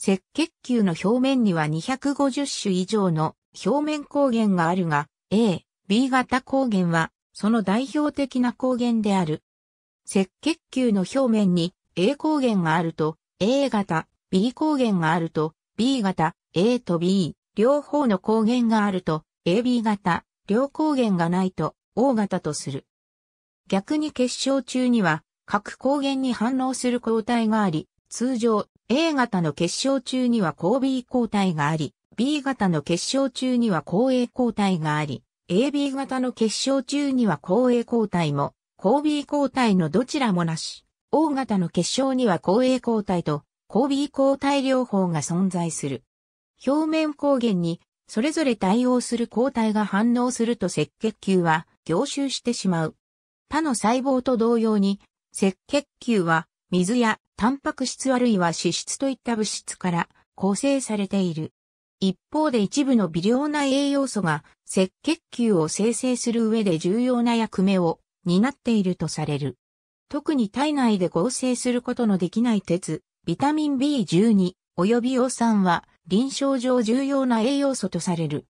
赤血球の表面には250種以上の表面抗原があるが、A、B 型抗原はその代表的な抗原である。赤血球の表面に A 抗原があると A 型、B 抗原があると B 型、A と B、両方の抗原があると AB 型、両抗原がないと O 型とする。逆に結晶中には各抗原に反応する抗体があり、通常 A 型の結晶中には抗 B 抗体があり、B 型の結晶中には抗 A 抗体があり、AB 型の結晶中には抗 A 抗体も、抗 B 抗体のどちらもなし、O 型の結晶には抗 A 抗体と抗 B 抗体療法が存在する。表面光源にそれぞれ対応する抗体が反応すると赤血球は凝集してしまう。他の細胞と同様に赤血球は水やタンパク質あるいは脂質といった物質から構成されている。一方で一部の微量な栄養素が赤血球を生成する上で重要な役目を担っているとされる。特に体内で合成することのできない鉄、ビタミン B12 及びオ酸は臨床上重要な栄養素とされる。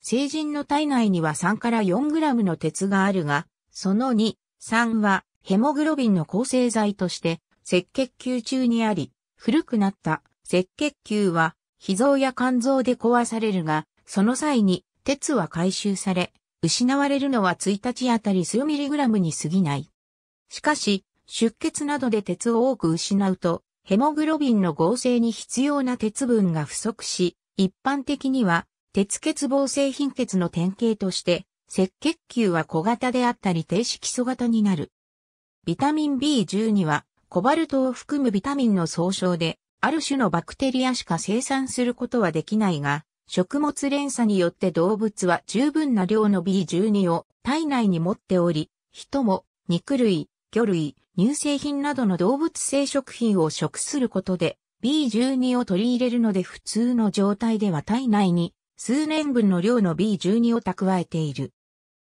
成人の体内には3から4 g の鉄があるが、その2、3はヘモグロビンの構成剤として赤血球中にあり、古くなった赤血球は脾臓や肝臓で壊されるが、その際に鉄は回収され、失われるのは1日あたり数ミリグラムに過ぎない。しかし、出血などで鉄を多く失うと、ヘモグロビンの合成に必要な鉄分が不足し、一般的には、鉄欠乏性貧血の典型として、赤血球は小型であったり低色素型になる。ビタミン B12 は、コバルトを含むビタミンの総称で、ある種のバクテリアしか生産することはできないが、食物連鎖によって動物は十分な量の B12 を体内に持っており、人も肉類、魚類、乳製品などの動物性食品を食することで B12 を取り入れるので普通の状態では体内に数年分の量の B12 を蓄えている。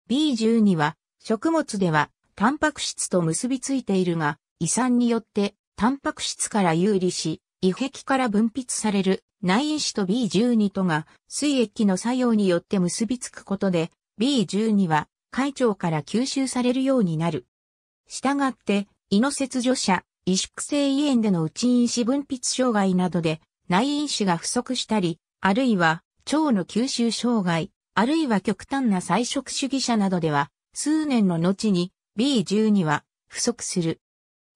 B12 は食物ではタンパク質と結びついているが、胃酸によってタンパク質から有利し、胃壁から分泌される内因子と B12 とが水液の作用によって結びつくことで B12 は海腸から吸収されるようになる。したがって胃の切除者、萎縮性胃炎での内因子分泌障害などで内因子が不足したり、あるいは腸の吸収障害、あるいは極端な菜食主義者などでは、数年の後に B12 は不足する。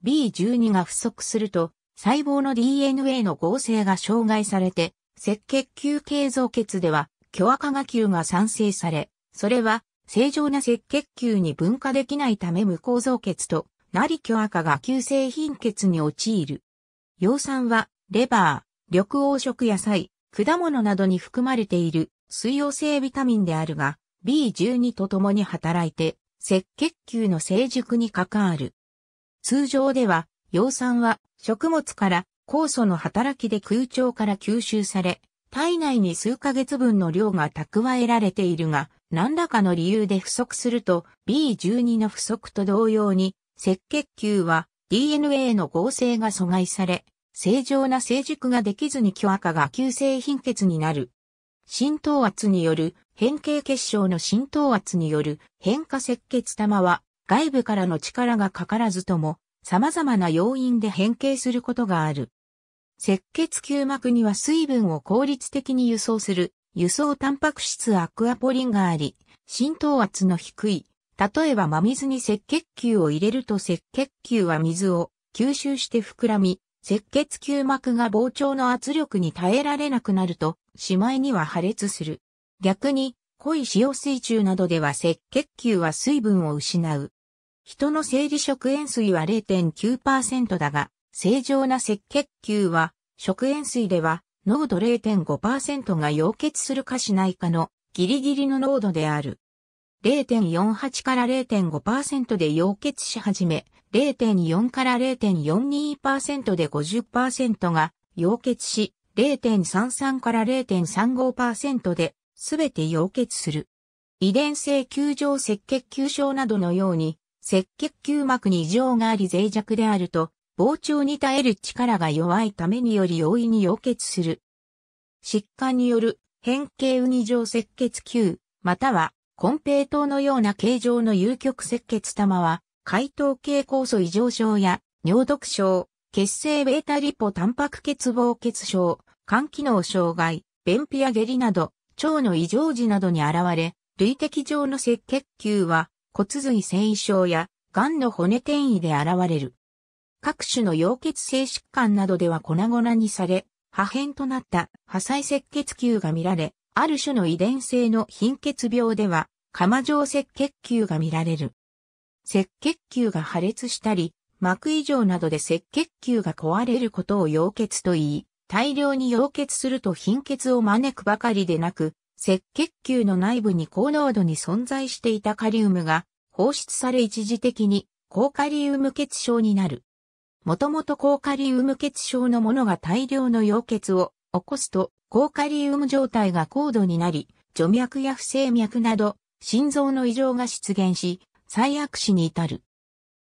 B12 が不足すると、細胞の DNA の合成が障害されて、赤血球系造血では、巨悪化球が産生され、それは正常な赤血球に分化できないため無構造血と成巨赤が急性貧血に陥る。葉酸は、レバー、緑黄色野菜、果物などに含まれている水溶性ビタミンであるが、B12 と共に働いて、赤血球の成熟に関わる。通常では、葉酸は食物から酵素の働きで空調から吸収され、体内に数ヶ月分の量が蓄えられているが、何らかの理由で不足すると B12 の不足と同様に赤血球は DNA の合成が阻害され、正常な成熟ができずに巨赤が急性貧血になる。浸透圧による変形結晶の浸透圧による変化赤血玉は外部からの力がかからずとも様々な要因で変形することがある。赤血球膜には水分を効率的に輸送する輸送タンパク質アクアポリンがあり、浸透圧の低い例えば真水に赤血球を入れると赤血球は水を吸収して膨らみ、赤血球膜が膨張の圧力に耐えられなくなると、しまいには破裂する。逆に、濃い塩水中などでは赤血球は水分を失う。人の生理食塩水は0.9%だが、正常な赤血球は、食塩水では、濃度0.5%が溶血するかしないかのギリギリの濃度である。0.48から0.5%で溶血し始め、0.4から0.42%で50%が溶血し、0.33から0.35%で全て溶血する。遺伝性球状赤血球症などのように、赤血球膜に異常があり脆弱であると、膨張に耐える力が弱いためにより容易に溶血する。疾患による変形ウニ状赤血球、または金平糖のような形状の有極赤血玉は、解糖系酵素異常症や尿毒症、血清ベータリポタンパク欠乏血症、肝機能障害、便秘や下痢など、腸の異常時などに現れ、類的上の赤血球は骨髄繊維症や癌の骨転移で現れる。各種の溶血性疾患などでは粉々にされ、破片となった破砕赤血球が見られ、ある種の遺伝性の貧血病では、釜状赤血球が見られる。赤血球が破裂したり、膜異常などで赤血球が壊れることを溶血と言い、大量に溶血すると貧血を招くばかりでなく、赤血球の内部に高濃度に存在していたカリウムが放出され一時的に高カリウム血症になる。もともと高カリウム血症のものが大量の溶血を起こすと、高カリウム状態が高度になり、除脈や不整脈など、心臓の異常が出現し、最悪死に至る。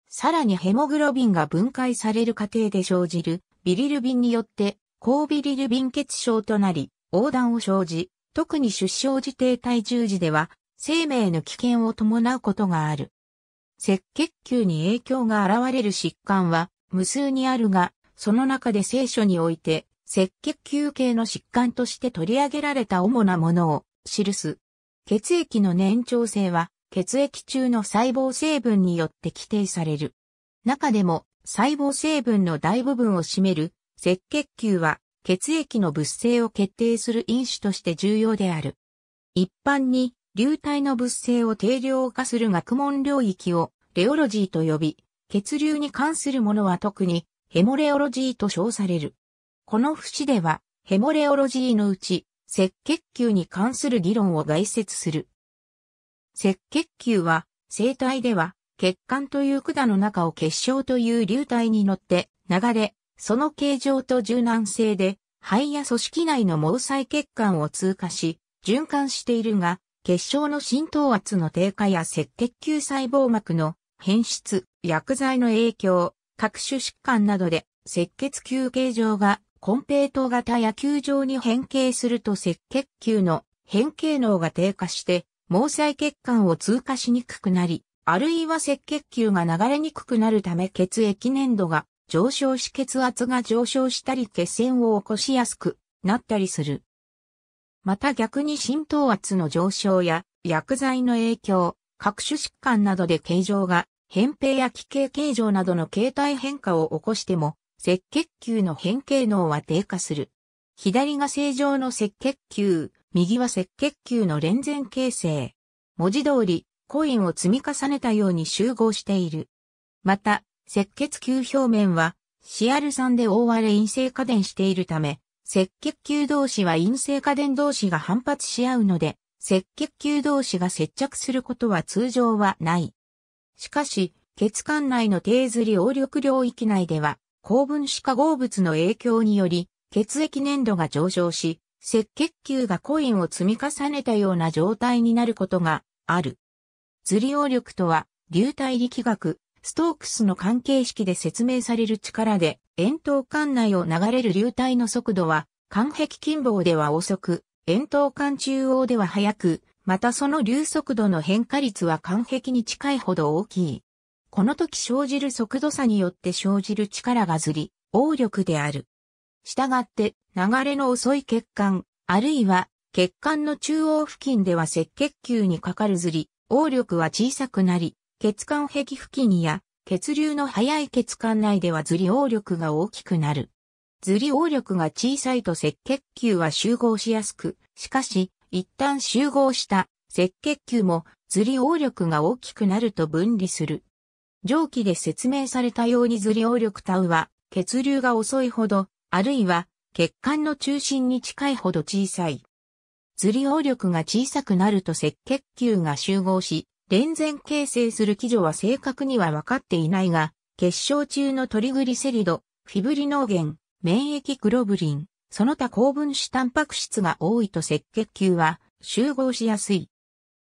さらにヘモグロビンが分解される過程で生じるビリルビンによって高ビリルビン血症となり、横断を生じ、特に出生時低体重時では生命の危険を伴うことがある。赤血球に影響が現れる疾患は無数にあるが、その中で聖書において赤血球系の疾患として取り上げられた主なものを記す。血液の粘長性は血液中の細胞成分によって規定される。中でも細胞成分の大部分を占める赤血球は血液の物性を決定する因子として重要である。一般に流体の物性を定量化する学問領域をレオロジーと呼び、血流に関するものは特にヘモレオロジーと称される。この節では、ヘモレオロジーのうち、赤血球に関する議論を概説する。赤血球は、生体では、血管という管の中を結晶という流体に乗って流れ、その形状と柔軟性で、肺や組織内の毛細血管を通過し、循環しているが、結晶の浸透圧の低下や赤血球細胞膜の変質、薬剤の影響、各種疾患などで赤血球形状がコンペイト型野球場に変形すると赤血球の変形能が低下して、毛細血管を通過しにくくなり、あるいは赤血球が流れにくくなるため血液粘度が上昇し血圧が上昇したり血栓を起こしやすくなったりする。また逆に浸透圧の上昇や薬剤の影響、各種疾患などで形状が扁平や奇形形状などの形態変化を起こしても赤血球の変形能は低下する。左が正常の赤血球、右は赤血球の連前形成。文字通り、コインを積み重ねたように集合している。また、赤血球表面は、CR 酸で覆われ陰性家電しているため、赤血球同士は陰性家電同士が反発し合うので、赤血球同士が接着することは通常はない。しかし、血管内の低ずり応力領域内では、高分子化合物の影響により、血液粘度が上昇し、赤血球がコインを積み重ねたような状態になることがある。ズリ応力とは、流体力学、ストークスの関係式で説明される力で、円筒管内を流れる流体の速度は、間壁近傍では遅く、円筒管中央では速く、またその流速度の変化率は間壁に近いほど大きい。この時生じる速度差によって生じる力がずり、応力である。したがって、流れの遅い血管、あるいは、血管の中央付近では赤血球にかかるずり、応力は小さくなり、血管壁付近や、血流の速い血管内ではずり応力が大きくなる。ずり応力が小さいと赤血球は集合しやすく、しかし、一旦集合した赤血球もずり応力が大きくなると分離する。上記で説明されたようにズリ量力タウは、血流が遅いほど、あるいは、血管の中心に近いほど小さい。ズリ量力が小さくなると赤血球が集合し、連然形成する基準は正確にはわかっていないが、結晶中のトリグリセリド、フィブリノーゲン、免疫グロブリン、その他高分子タンパク質が多いと赤血球は集合しやすい。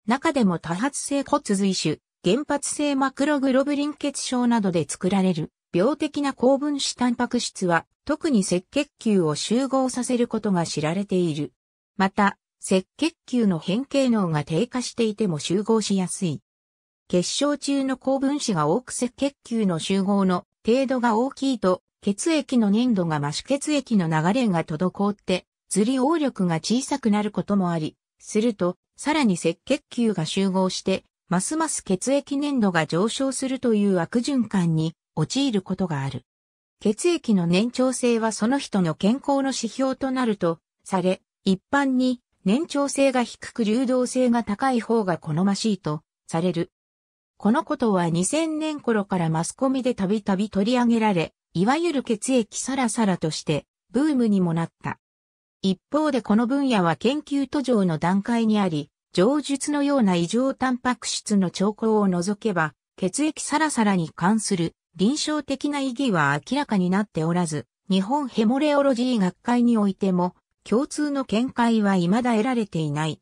中でも多発性骨髄腫、原発性マクログロブリン血症などで作られる病的な高分子タンパク質は特に赤血球を集合させることが知られている。また、赤血球の変形能が低下していても集合しやすい。結晶中の高分子が多く赤血球の集合の程度が大きいと、血液の粘度が増し血液の流れが滞って、ずり応力が小さくなることもあり、すると、さらに赤血球が集合して、ますます血液粘度が上昇するという悪循環に陥ることがある。血液の粘長性はその人の健康の指標となるとされ、一般に粘長性が低く流動性が高い方が好ましいとされる。このことは2000年頃からマスコミでたびたび取り上げられ、いわゆる血液サラサラとしてブームにもなった。一方でこの分野は研究途上の段階にあり、上述のような異常タンパク質の兆候を除けば、血液サラサラに関する臨床的な意義は明らかになっておらず、日本ヘモレオロジー学会においても、共通の見解は未だ得られていない。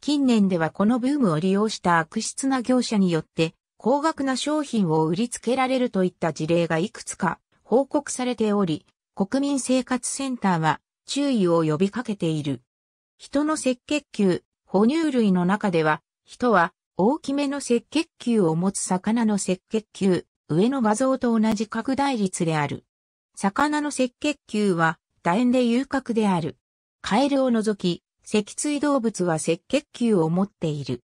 近年ではこのブームを利用した悪質な業者によって、高額な商品を売りつけられるといった事例がいくつか報告されており、国民生活センターは注意を呼びかけている。人の赤血球、哺乳類の中では、人は大きめの赤血球を持つ魚の赤血球、上の画像と同じ拡大率である。魚の赤血球は楕円で遊郭である。カエルを除き、脊椎動物は赤血球を持っている。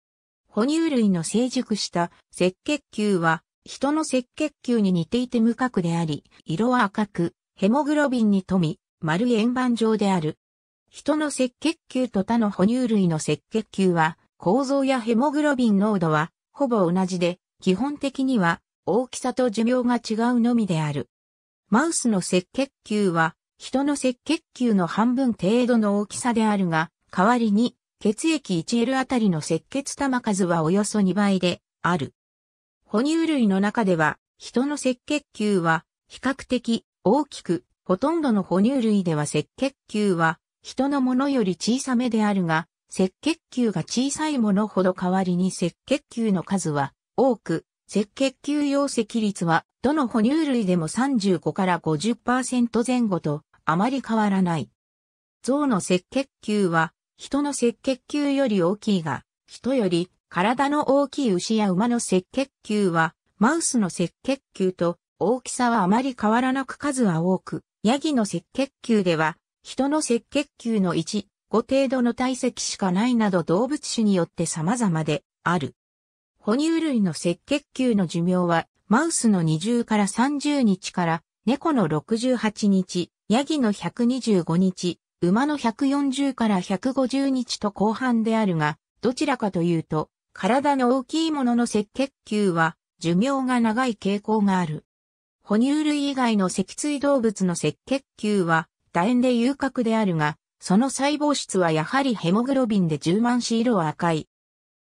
哺乳類の成熟した赤血球は人の赤血球に似ていて無角であり、色は赤く、ヘモグロビンに富み、丸円盤状である。人の赤血球と他の哺乳類の赤血球は、構造やヘモグロビン濃度は、ほぼ同じで、基本的には、大きさと寿命が違うのみである。マウスの赤血球は、人の赤血球の半分程度の大きさであるが、代わりに、血液 1L あたりの赤血玉数はおよそ2倍で、ある。哺乳類の中では、人の赤血球は、比較的、大きく、ほとんどの哺乳類では赤血球は、人のものより小さめであるが、赤血球が小さいものほど代わりに赤血球の数は多く、赤血球容積率はどの哺乳類でも35から50%前後とあまり変わらない。象の赤血球は人の赤血球より大きいが、人より体の大きい牛や馬の赤血球はマウスの赤血球と大きさはあまり変わらなく数は多く、ヤギの赤血球では人の赤血球の1、5程度の体積しかないなど動物種によって様々である。哺乳類の赤血球の寿命は、マウスの20から30日から、猫の68日、ヤギの125日、馬の140から150日と後半であるが、どちらかというと、体の大きいものの赤血球は寿命が長い傾向がある。哺乳類以外の脊椎動物の赤血球は楕円で遊郭であるが、その細胞質はやはりヘモグロビンで充満し色は赤い。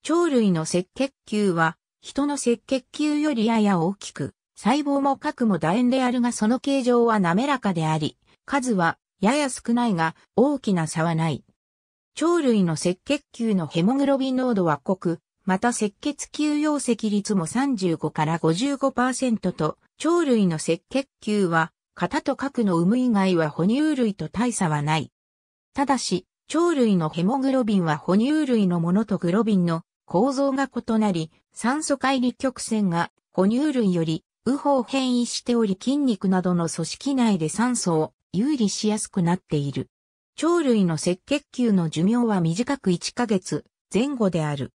鳥類の赤血球は、人の赤血球よりやや大きく、細胞も核も楕円であるがその形状は滑らかであり、数はやや少ないが大きな差はない。鳥類の赤血球のヘモグロビン濃度は濃く、また赤血球溶石率も35から55%と、鳥類の赤血球は型と核の有無以外は哺乳類と大差はない。ただし、鳥類のヘモグロビンは哺乳類のものとグロビンの構造が異なり、酸素解離曲線が哺乳類より右方変異しており筋肉などの組織内で酸素を有利しやすくなっている。鳥類の赤血球の寿命は短く1ヶ月前後である。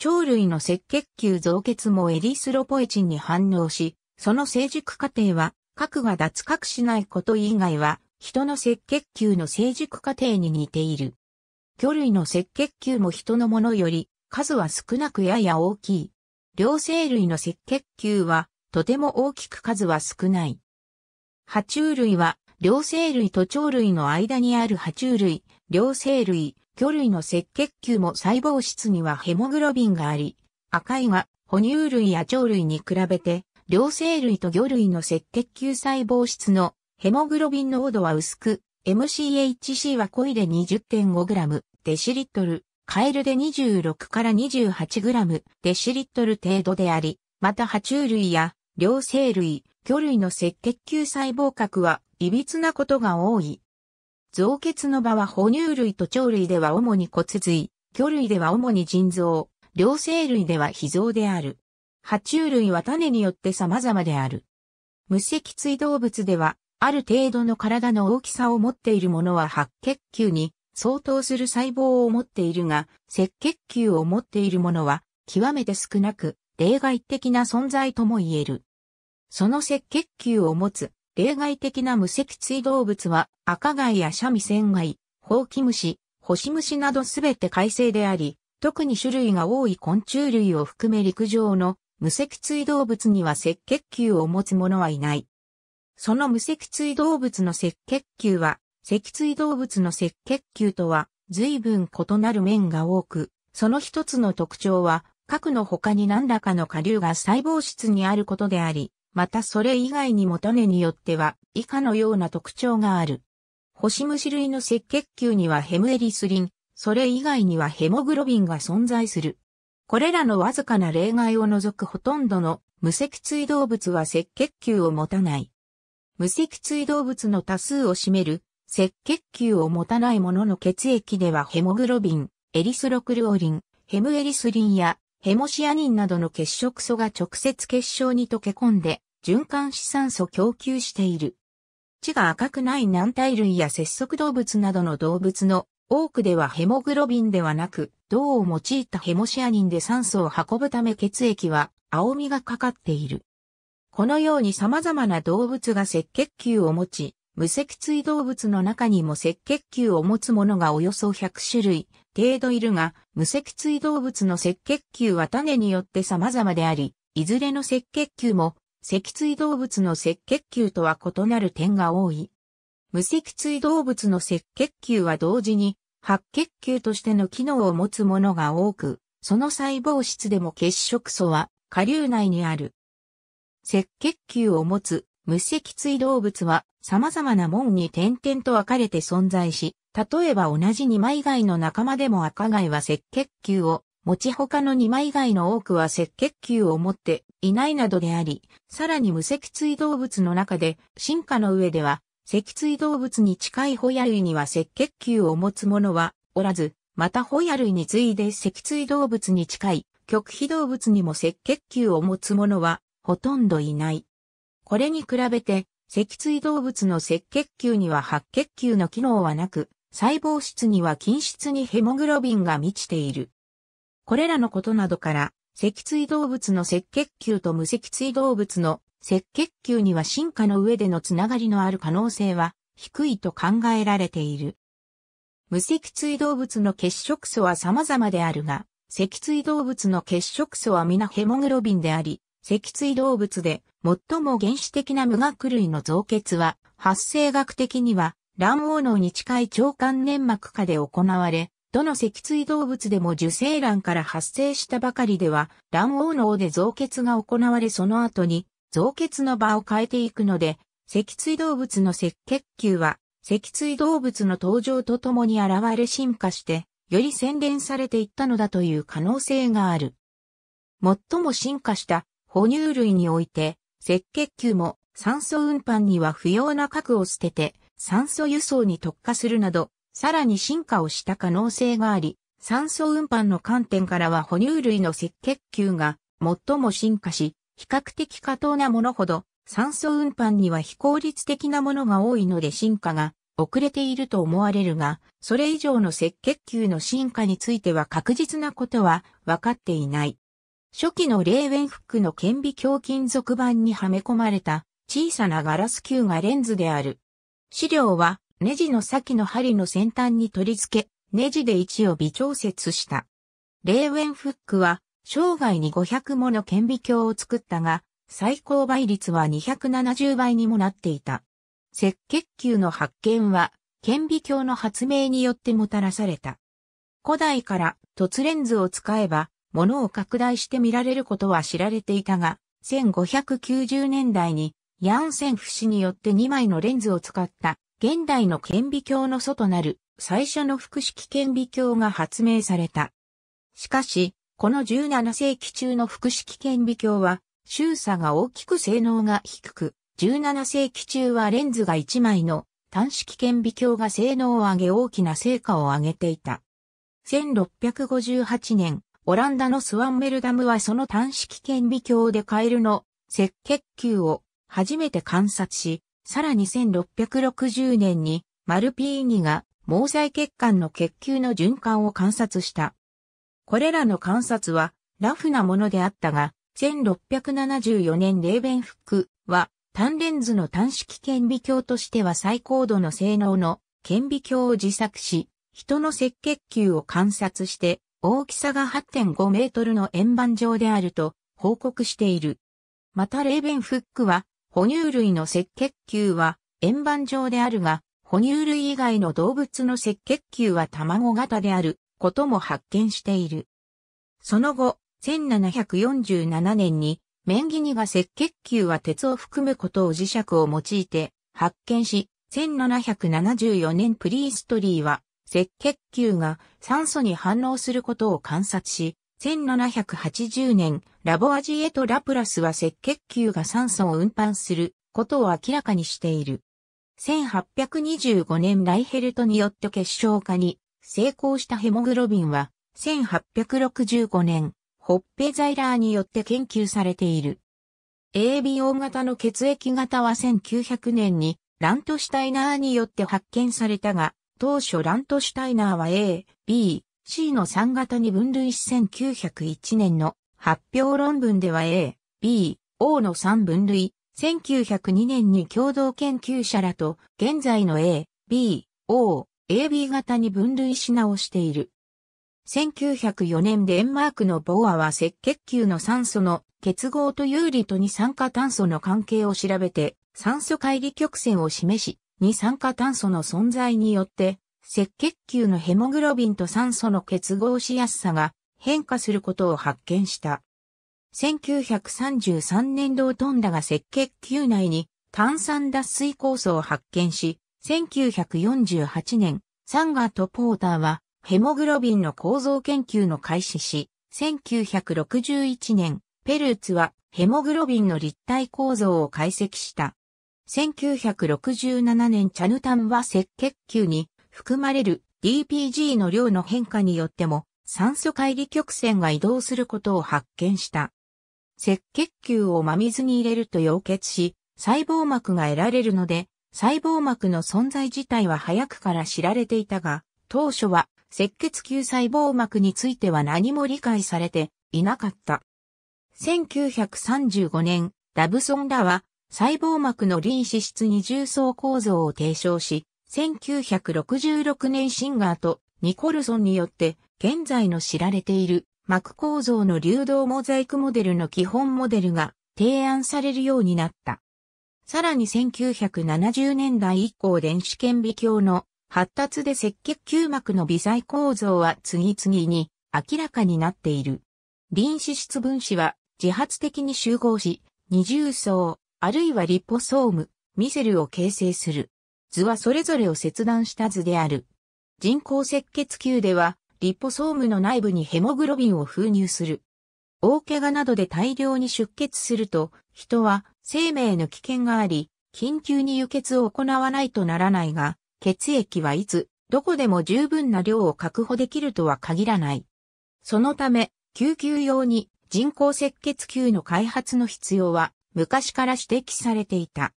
鳥類の赤血球増血もエリスロポエチンに反応し、その成熟過程は核が脱核しないこと以外は、人の赤血球の成熟過程に似ている。魚類の赤血球も人のものより数は少なくやや大きい。両生類の赤血球はとても大きく数は少ない。爬虫類は両生類と鳥類の間にある爬虫類、両生類、魚類の赤血球も細胞質にはヘモグロビンがあり、赤いが哺乳類や鳥類に比べて両生類と魚類の赤血球細胞質のヘモグロビン濃度は薄く、MCHC は濃いで 20.5g デシリットル、カエルで26から 28g デシリットル程度であり、また爬虫類や両生類、魚類の赤血球細胞核は、歪なことが多い。増血の場は哺乳類と鳥類では主に骨髄、魚類では主に腎臓、両生類では脾臓である。爬虫類は種によって様々である。無脊椎動物では、ある程度の体の大きさを持っているものは白血球に相当する細胞を持っているが、赤血球を持っているものは極めて少なく、例外的な存在とも言える。その赤血球を持つ例外的な無脊椎動物は赤貝やシャミセン貝、ホウキムシ、ホシムシなどすべて海生であり、特に種類が多い昆虫類を含め陸上の無脊椎動物には赤血球を持つ者はいない。その無脊椎動物の赤血球は、脊椎動物の赤血球とは随分異なる面が多く、その一つの特徴は、核の他に何らかの下流が細胞質にあることであり、またそれ以外にも種によっては以下のような特徴がある。星虫類の赤血球にはヘムエリスリン、それ以外にはヘモグロビンが存在する。これらのわずかな例外を除くほとんどの無脊椎動物は赤血球を持たない。無脊椎動物の多数を占める赤血球を持たないものの血液ではヘモグロビン、エリスロクルオリン、ヘムエリスリンやヘモシアニンなどの血色素が直接結晶に溶け込んで循環資産素供給している。血が赤くない軟体類や節足動物などの動物の多くではヘモグロビンではなく銅を用いたヘモシアニンで酸素を運ぶため血液は青みがかかっている。このように様々な動物が赤血球を持ち、無脊椎動物の中にも赤血球を持つものがおよそ100種類程度いるが、無脊椎動物の赤血球は種によって様々であり、いずれの赤血球も脊椎動物の赤血球とは異なる点が多い。無脊椎動物の赤血球は同時に白血球としての機能を持つものが多く、その細胞質でも血色素は下流内にある。赤血球を持つ無脊椎動物は様々な門に点々と分かれて存在し、例えば同じ二枚貝の仲間でも赤貝は赤血球を持ち他の二枚貝の多くは赤血球を持っていないなどであり、さらに無脊椎動物の中で進化の上では脊椎動物に近いホヤ類には赤血球を持つ者はおらず、またホヤ類に次いで脊椎動物に近い極秘動物にも赤血球を持つ者はほとんどいない。これに比べて、脊椎動物の赤血球には白血球の機能はなく、細胞質には筋質にヘモグロビンが満ちている。これらのことなどから、脊椎動物の赤血球と無脊椎動物の赤血球には進化の上でのつながりのある可能性は低いと考えられている。無脊椎動物の血色素は様々であるが、脊椎動物の血色素は皆ヘモグロビンであり、脊椎動物で最も原始的な無学類の造血は、発生学的には卵黄脳に近い腸管粘膜下で行われ、どの脊椎動物でも受精卵から発生したばかりでは、卵黄脳で造血が行われその後に造血の場を変えていくので、脊椎動物の赤血球は、脊椎動物の登場とともに現れ進化して、より洗練されていったのだという可能性がある。最も進化した哺乳類において、赤血球も酸素運搬には不要な核を捨てて、酸素輸送に特化するなど、さらに進化をした可能性があり、酸素運搬の観点からは哺乳類の赤血球が最も進化し、比較的過当なものほど、酸素運搬には非効率的なものが多いので進化が遅れていると思われるが、それ以上の赤血球の進化については確実なことは分かっていない。初期のレーウェンフックの顕微鏡金属板にはめ込まれた小さなガラス球がレンズである。資料はネジの先の針の先端に取り付け、ネジで位置を微調節した。レーウェンフックは生涯に500もの顕微鏡を作ったが、最高倍率は270倍にもなっていた。赤血球の発見は、顕微鏡の発明によってもたらされた。古代から凸レンズを使えば、物を拡大して見られることは知られていたが、1590年代にヤンセンフ氏によって2枚のレンズを使った現代の顕微鏡の外なる最初の複式顕微鏡が発明された。しかし、この17世紀中の複式顕微鏡は、周差が大きく性能が低く、17世紀中はレンズが1枚の単式顕微鏡が性能を上げ大きな成果を上げていた。1658年、オランダのスワンメルダムはその単式顕微鏡でカエルの赤血球を初めて観察し、さらに1660年にマルピーニが毛細血管の血球の循環を観察した。これらの観察はラフなものであったが、1674年レーベンフックは単レンズの単式顕微鏡としては最高度の性能の顕微鏡を自作し、人の赤血球を観察して大きさが8.5メートルの円盤状であると報告している。またレーベンフックは哺乳類の赤血球は円盤状であるが、哺乳類以外の動物の赤血球は卵型であることも発見している。その後、1747年に、メンギニが赤血球は鉄を含むことを磁石を用いて発見し、1774年プリーストリーは赤血球が酸素に反応することを観察し、1780年、ラボアジエとラプラスは赤血球が酸素を運搬することを明らかにしている。1825年ライヘルトによって結晶化に成功したヘモグロビンは、1865年、ホッペザイラーによって研究されている。ABO 型の血液型は1900年に、ラントシュタイナーによって発見されたが、当初ラントシュタイナーは A、B、C の3型に分類し1901年の発表論文では A、B、O の3分類、1902年に共同研究者らと現在の A、B、O、AB 型に分類し直している。1904年デンマークのボアは赤血球の酸素の結合と有利と二酸化炭素の関係を調べて酸素乖離曲線を示し、二酸化炭素の存在によって赤血球のヘモグロビンと酸素の結合しやすさが変化することを発見した。1933年同トンダが赤血球内に炭酸脱水酵素を発見し、1948年、サンガーとポーターはヘモグロビンの構造研究の開始し、1961年、ペルーツはヘモグロビンの立体構造を解析した。1967年チャヌタンは赤血球に含まれる DPG の量の変化によっても酸素乖離曲線が移動することを発見した。赤血球を真水に入れると溶血し、細胞膜が得られるので、細胞膜の存在自体は早くから知られていたが、当初は赤血球細胞膜については何も理解されていなかった。1935年、ダブソンらは細胞膜の臨死質二重層構造を提唱し、1966年シンガーとニコルソンによって現在の知られている膜構造の流動モザイクモデルの基本モデルが提案されるようになった。さらに1970年代以降電子顕微鏡の発達で赤血球膜の微細構造は次々に明らかになっている。臨死質分子は自発的に集合し、二重層、あるいはリポソーム、ミセルを形成する。図はそれぞれを切断した図である。人工赤血球では、リポソームの内部にヘモグロビンを封入する。大怪我などで大量に出血すると、人は生命の危険があり、緊急に輸血を行わないとならないが、血液はいつ、どこでも十分な量を確保できるとは限らない。そのため、救急用に人工赤血球の開発の必要は昔から指摘されていた。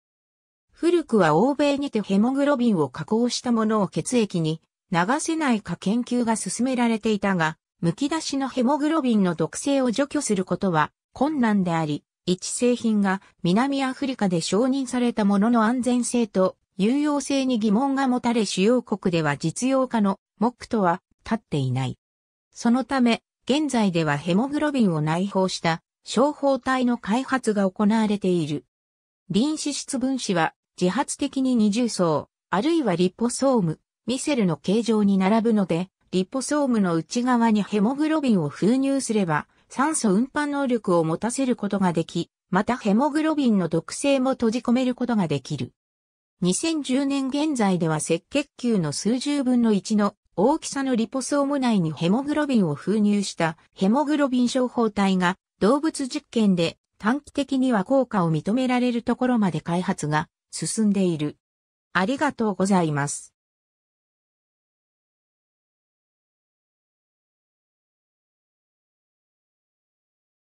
古くは欧米にてヘモグロビンを加工したものを血液に流せないか研究が進められていたが、剥き出しのヘモグロビンの毒性を除去することは困難であり、一製品が南アフリカで承認されたものの安全性と有用性に疑問が持たれ主要国では実用化の目とは立っていない。そのため、現在ではヘモグロビンを内包した小胞体の開発が行われている。臨脂質分子は自発的に二重層、あるいはリポソーム、ミセルの形状に並ぶので、リポソームの内側にヘモグロビンを封入すれば、酸素運搬能力を持たせることができ、またヘモグロビンの毒性も閉じ込めることができる。2010年現在では赤血球の数十分の1の大きさのリポソーム内にヘモグロビンを封入したヘモグロビン症候体が動物実験で短期的には効果を認められるところまで開発が進んでいる。ありがとうございます。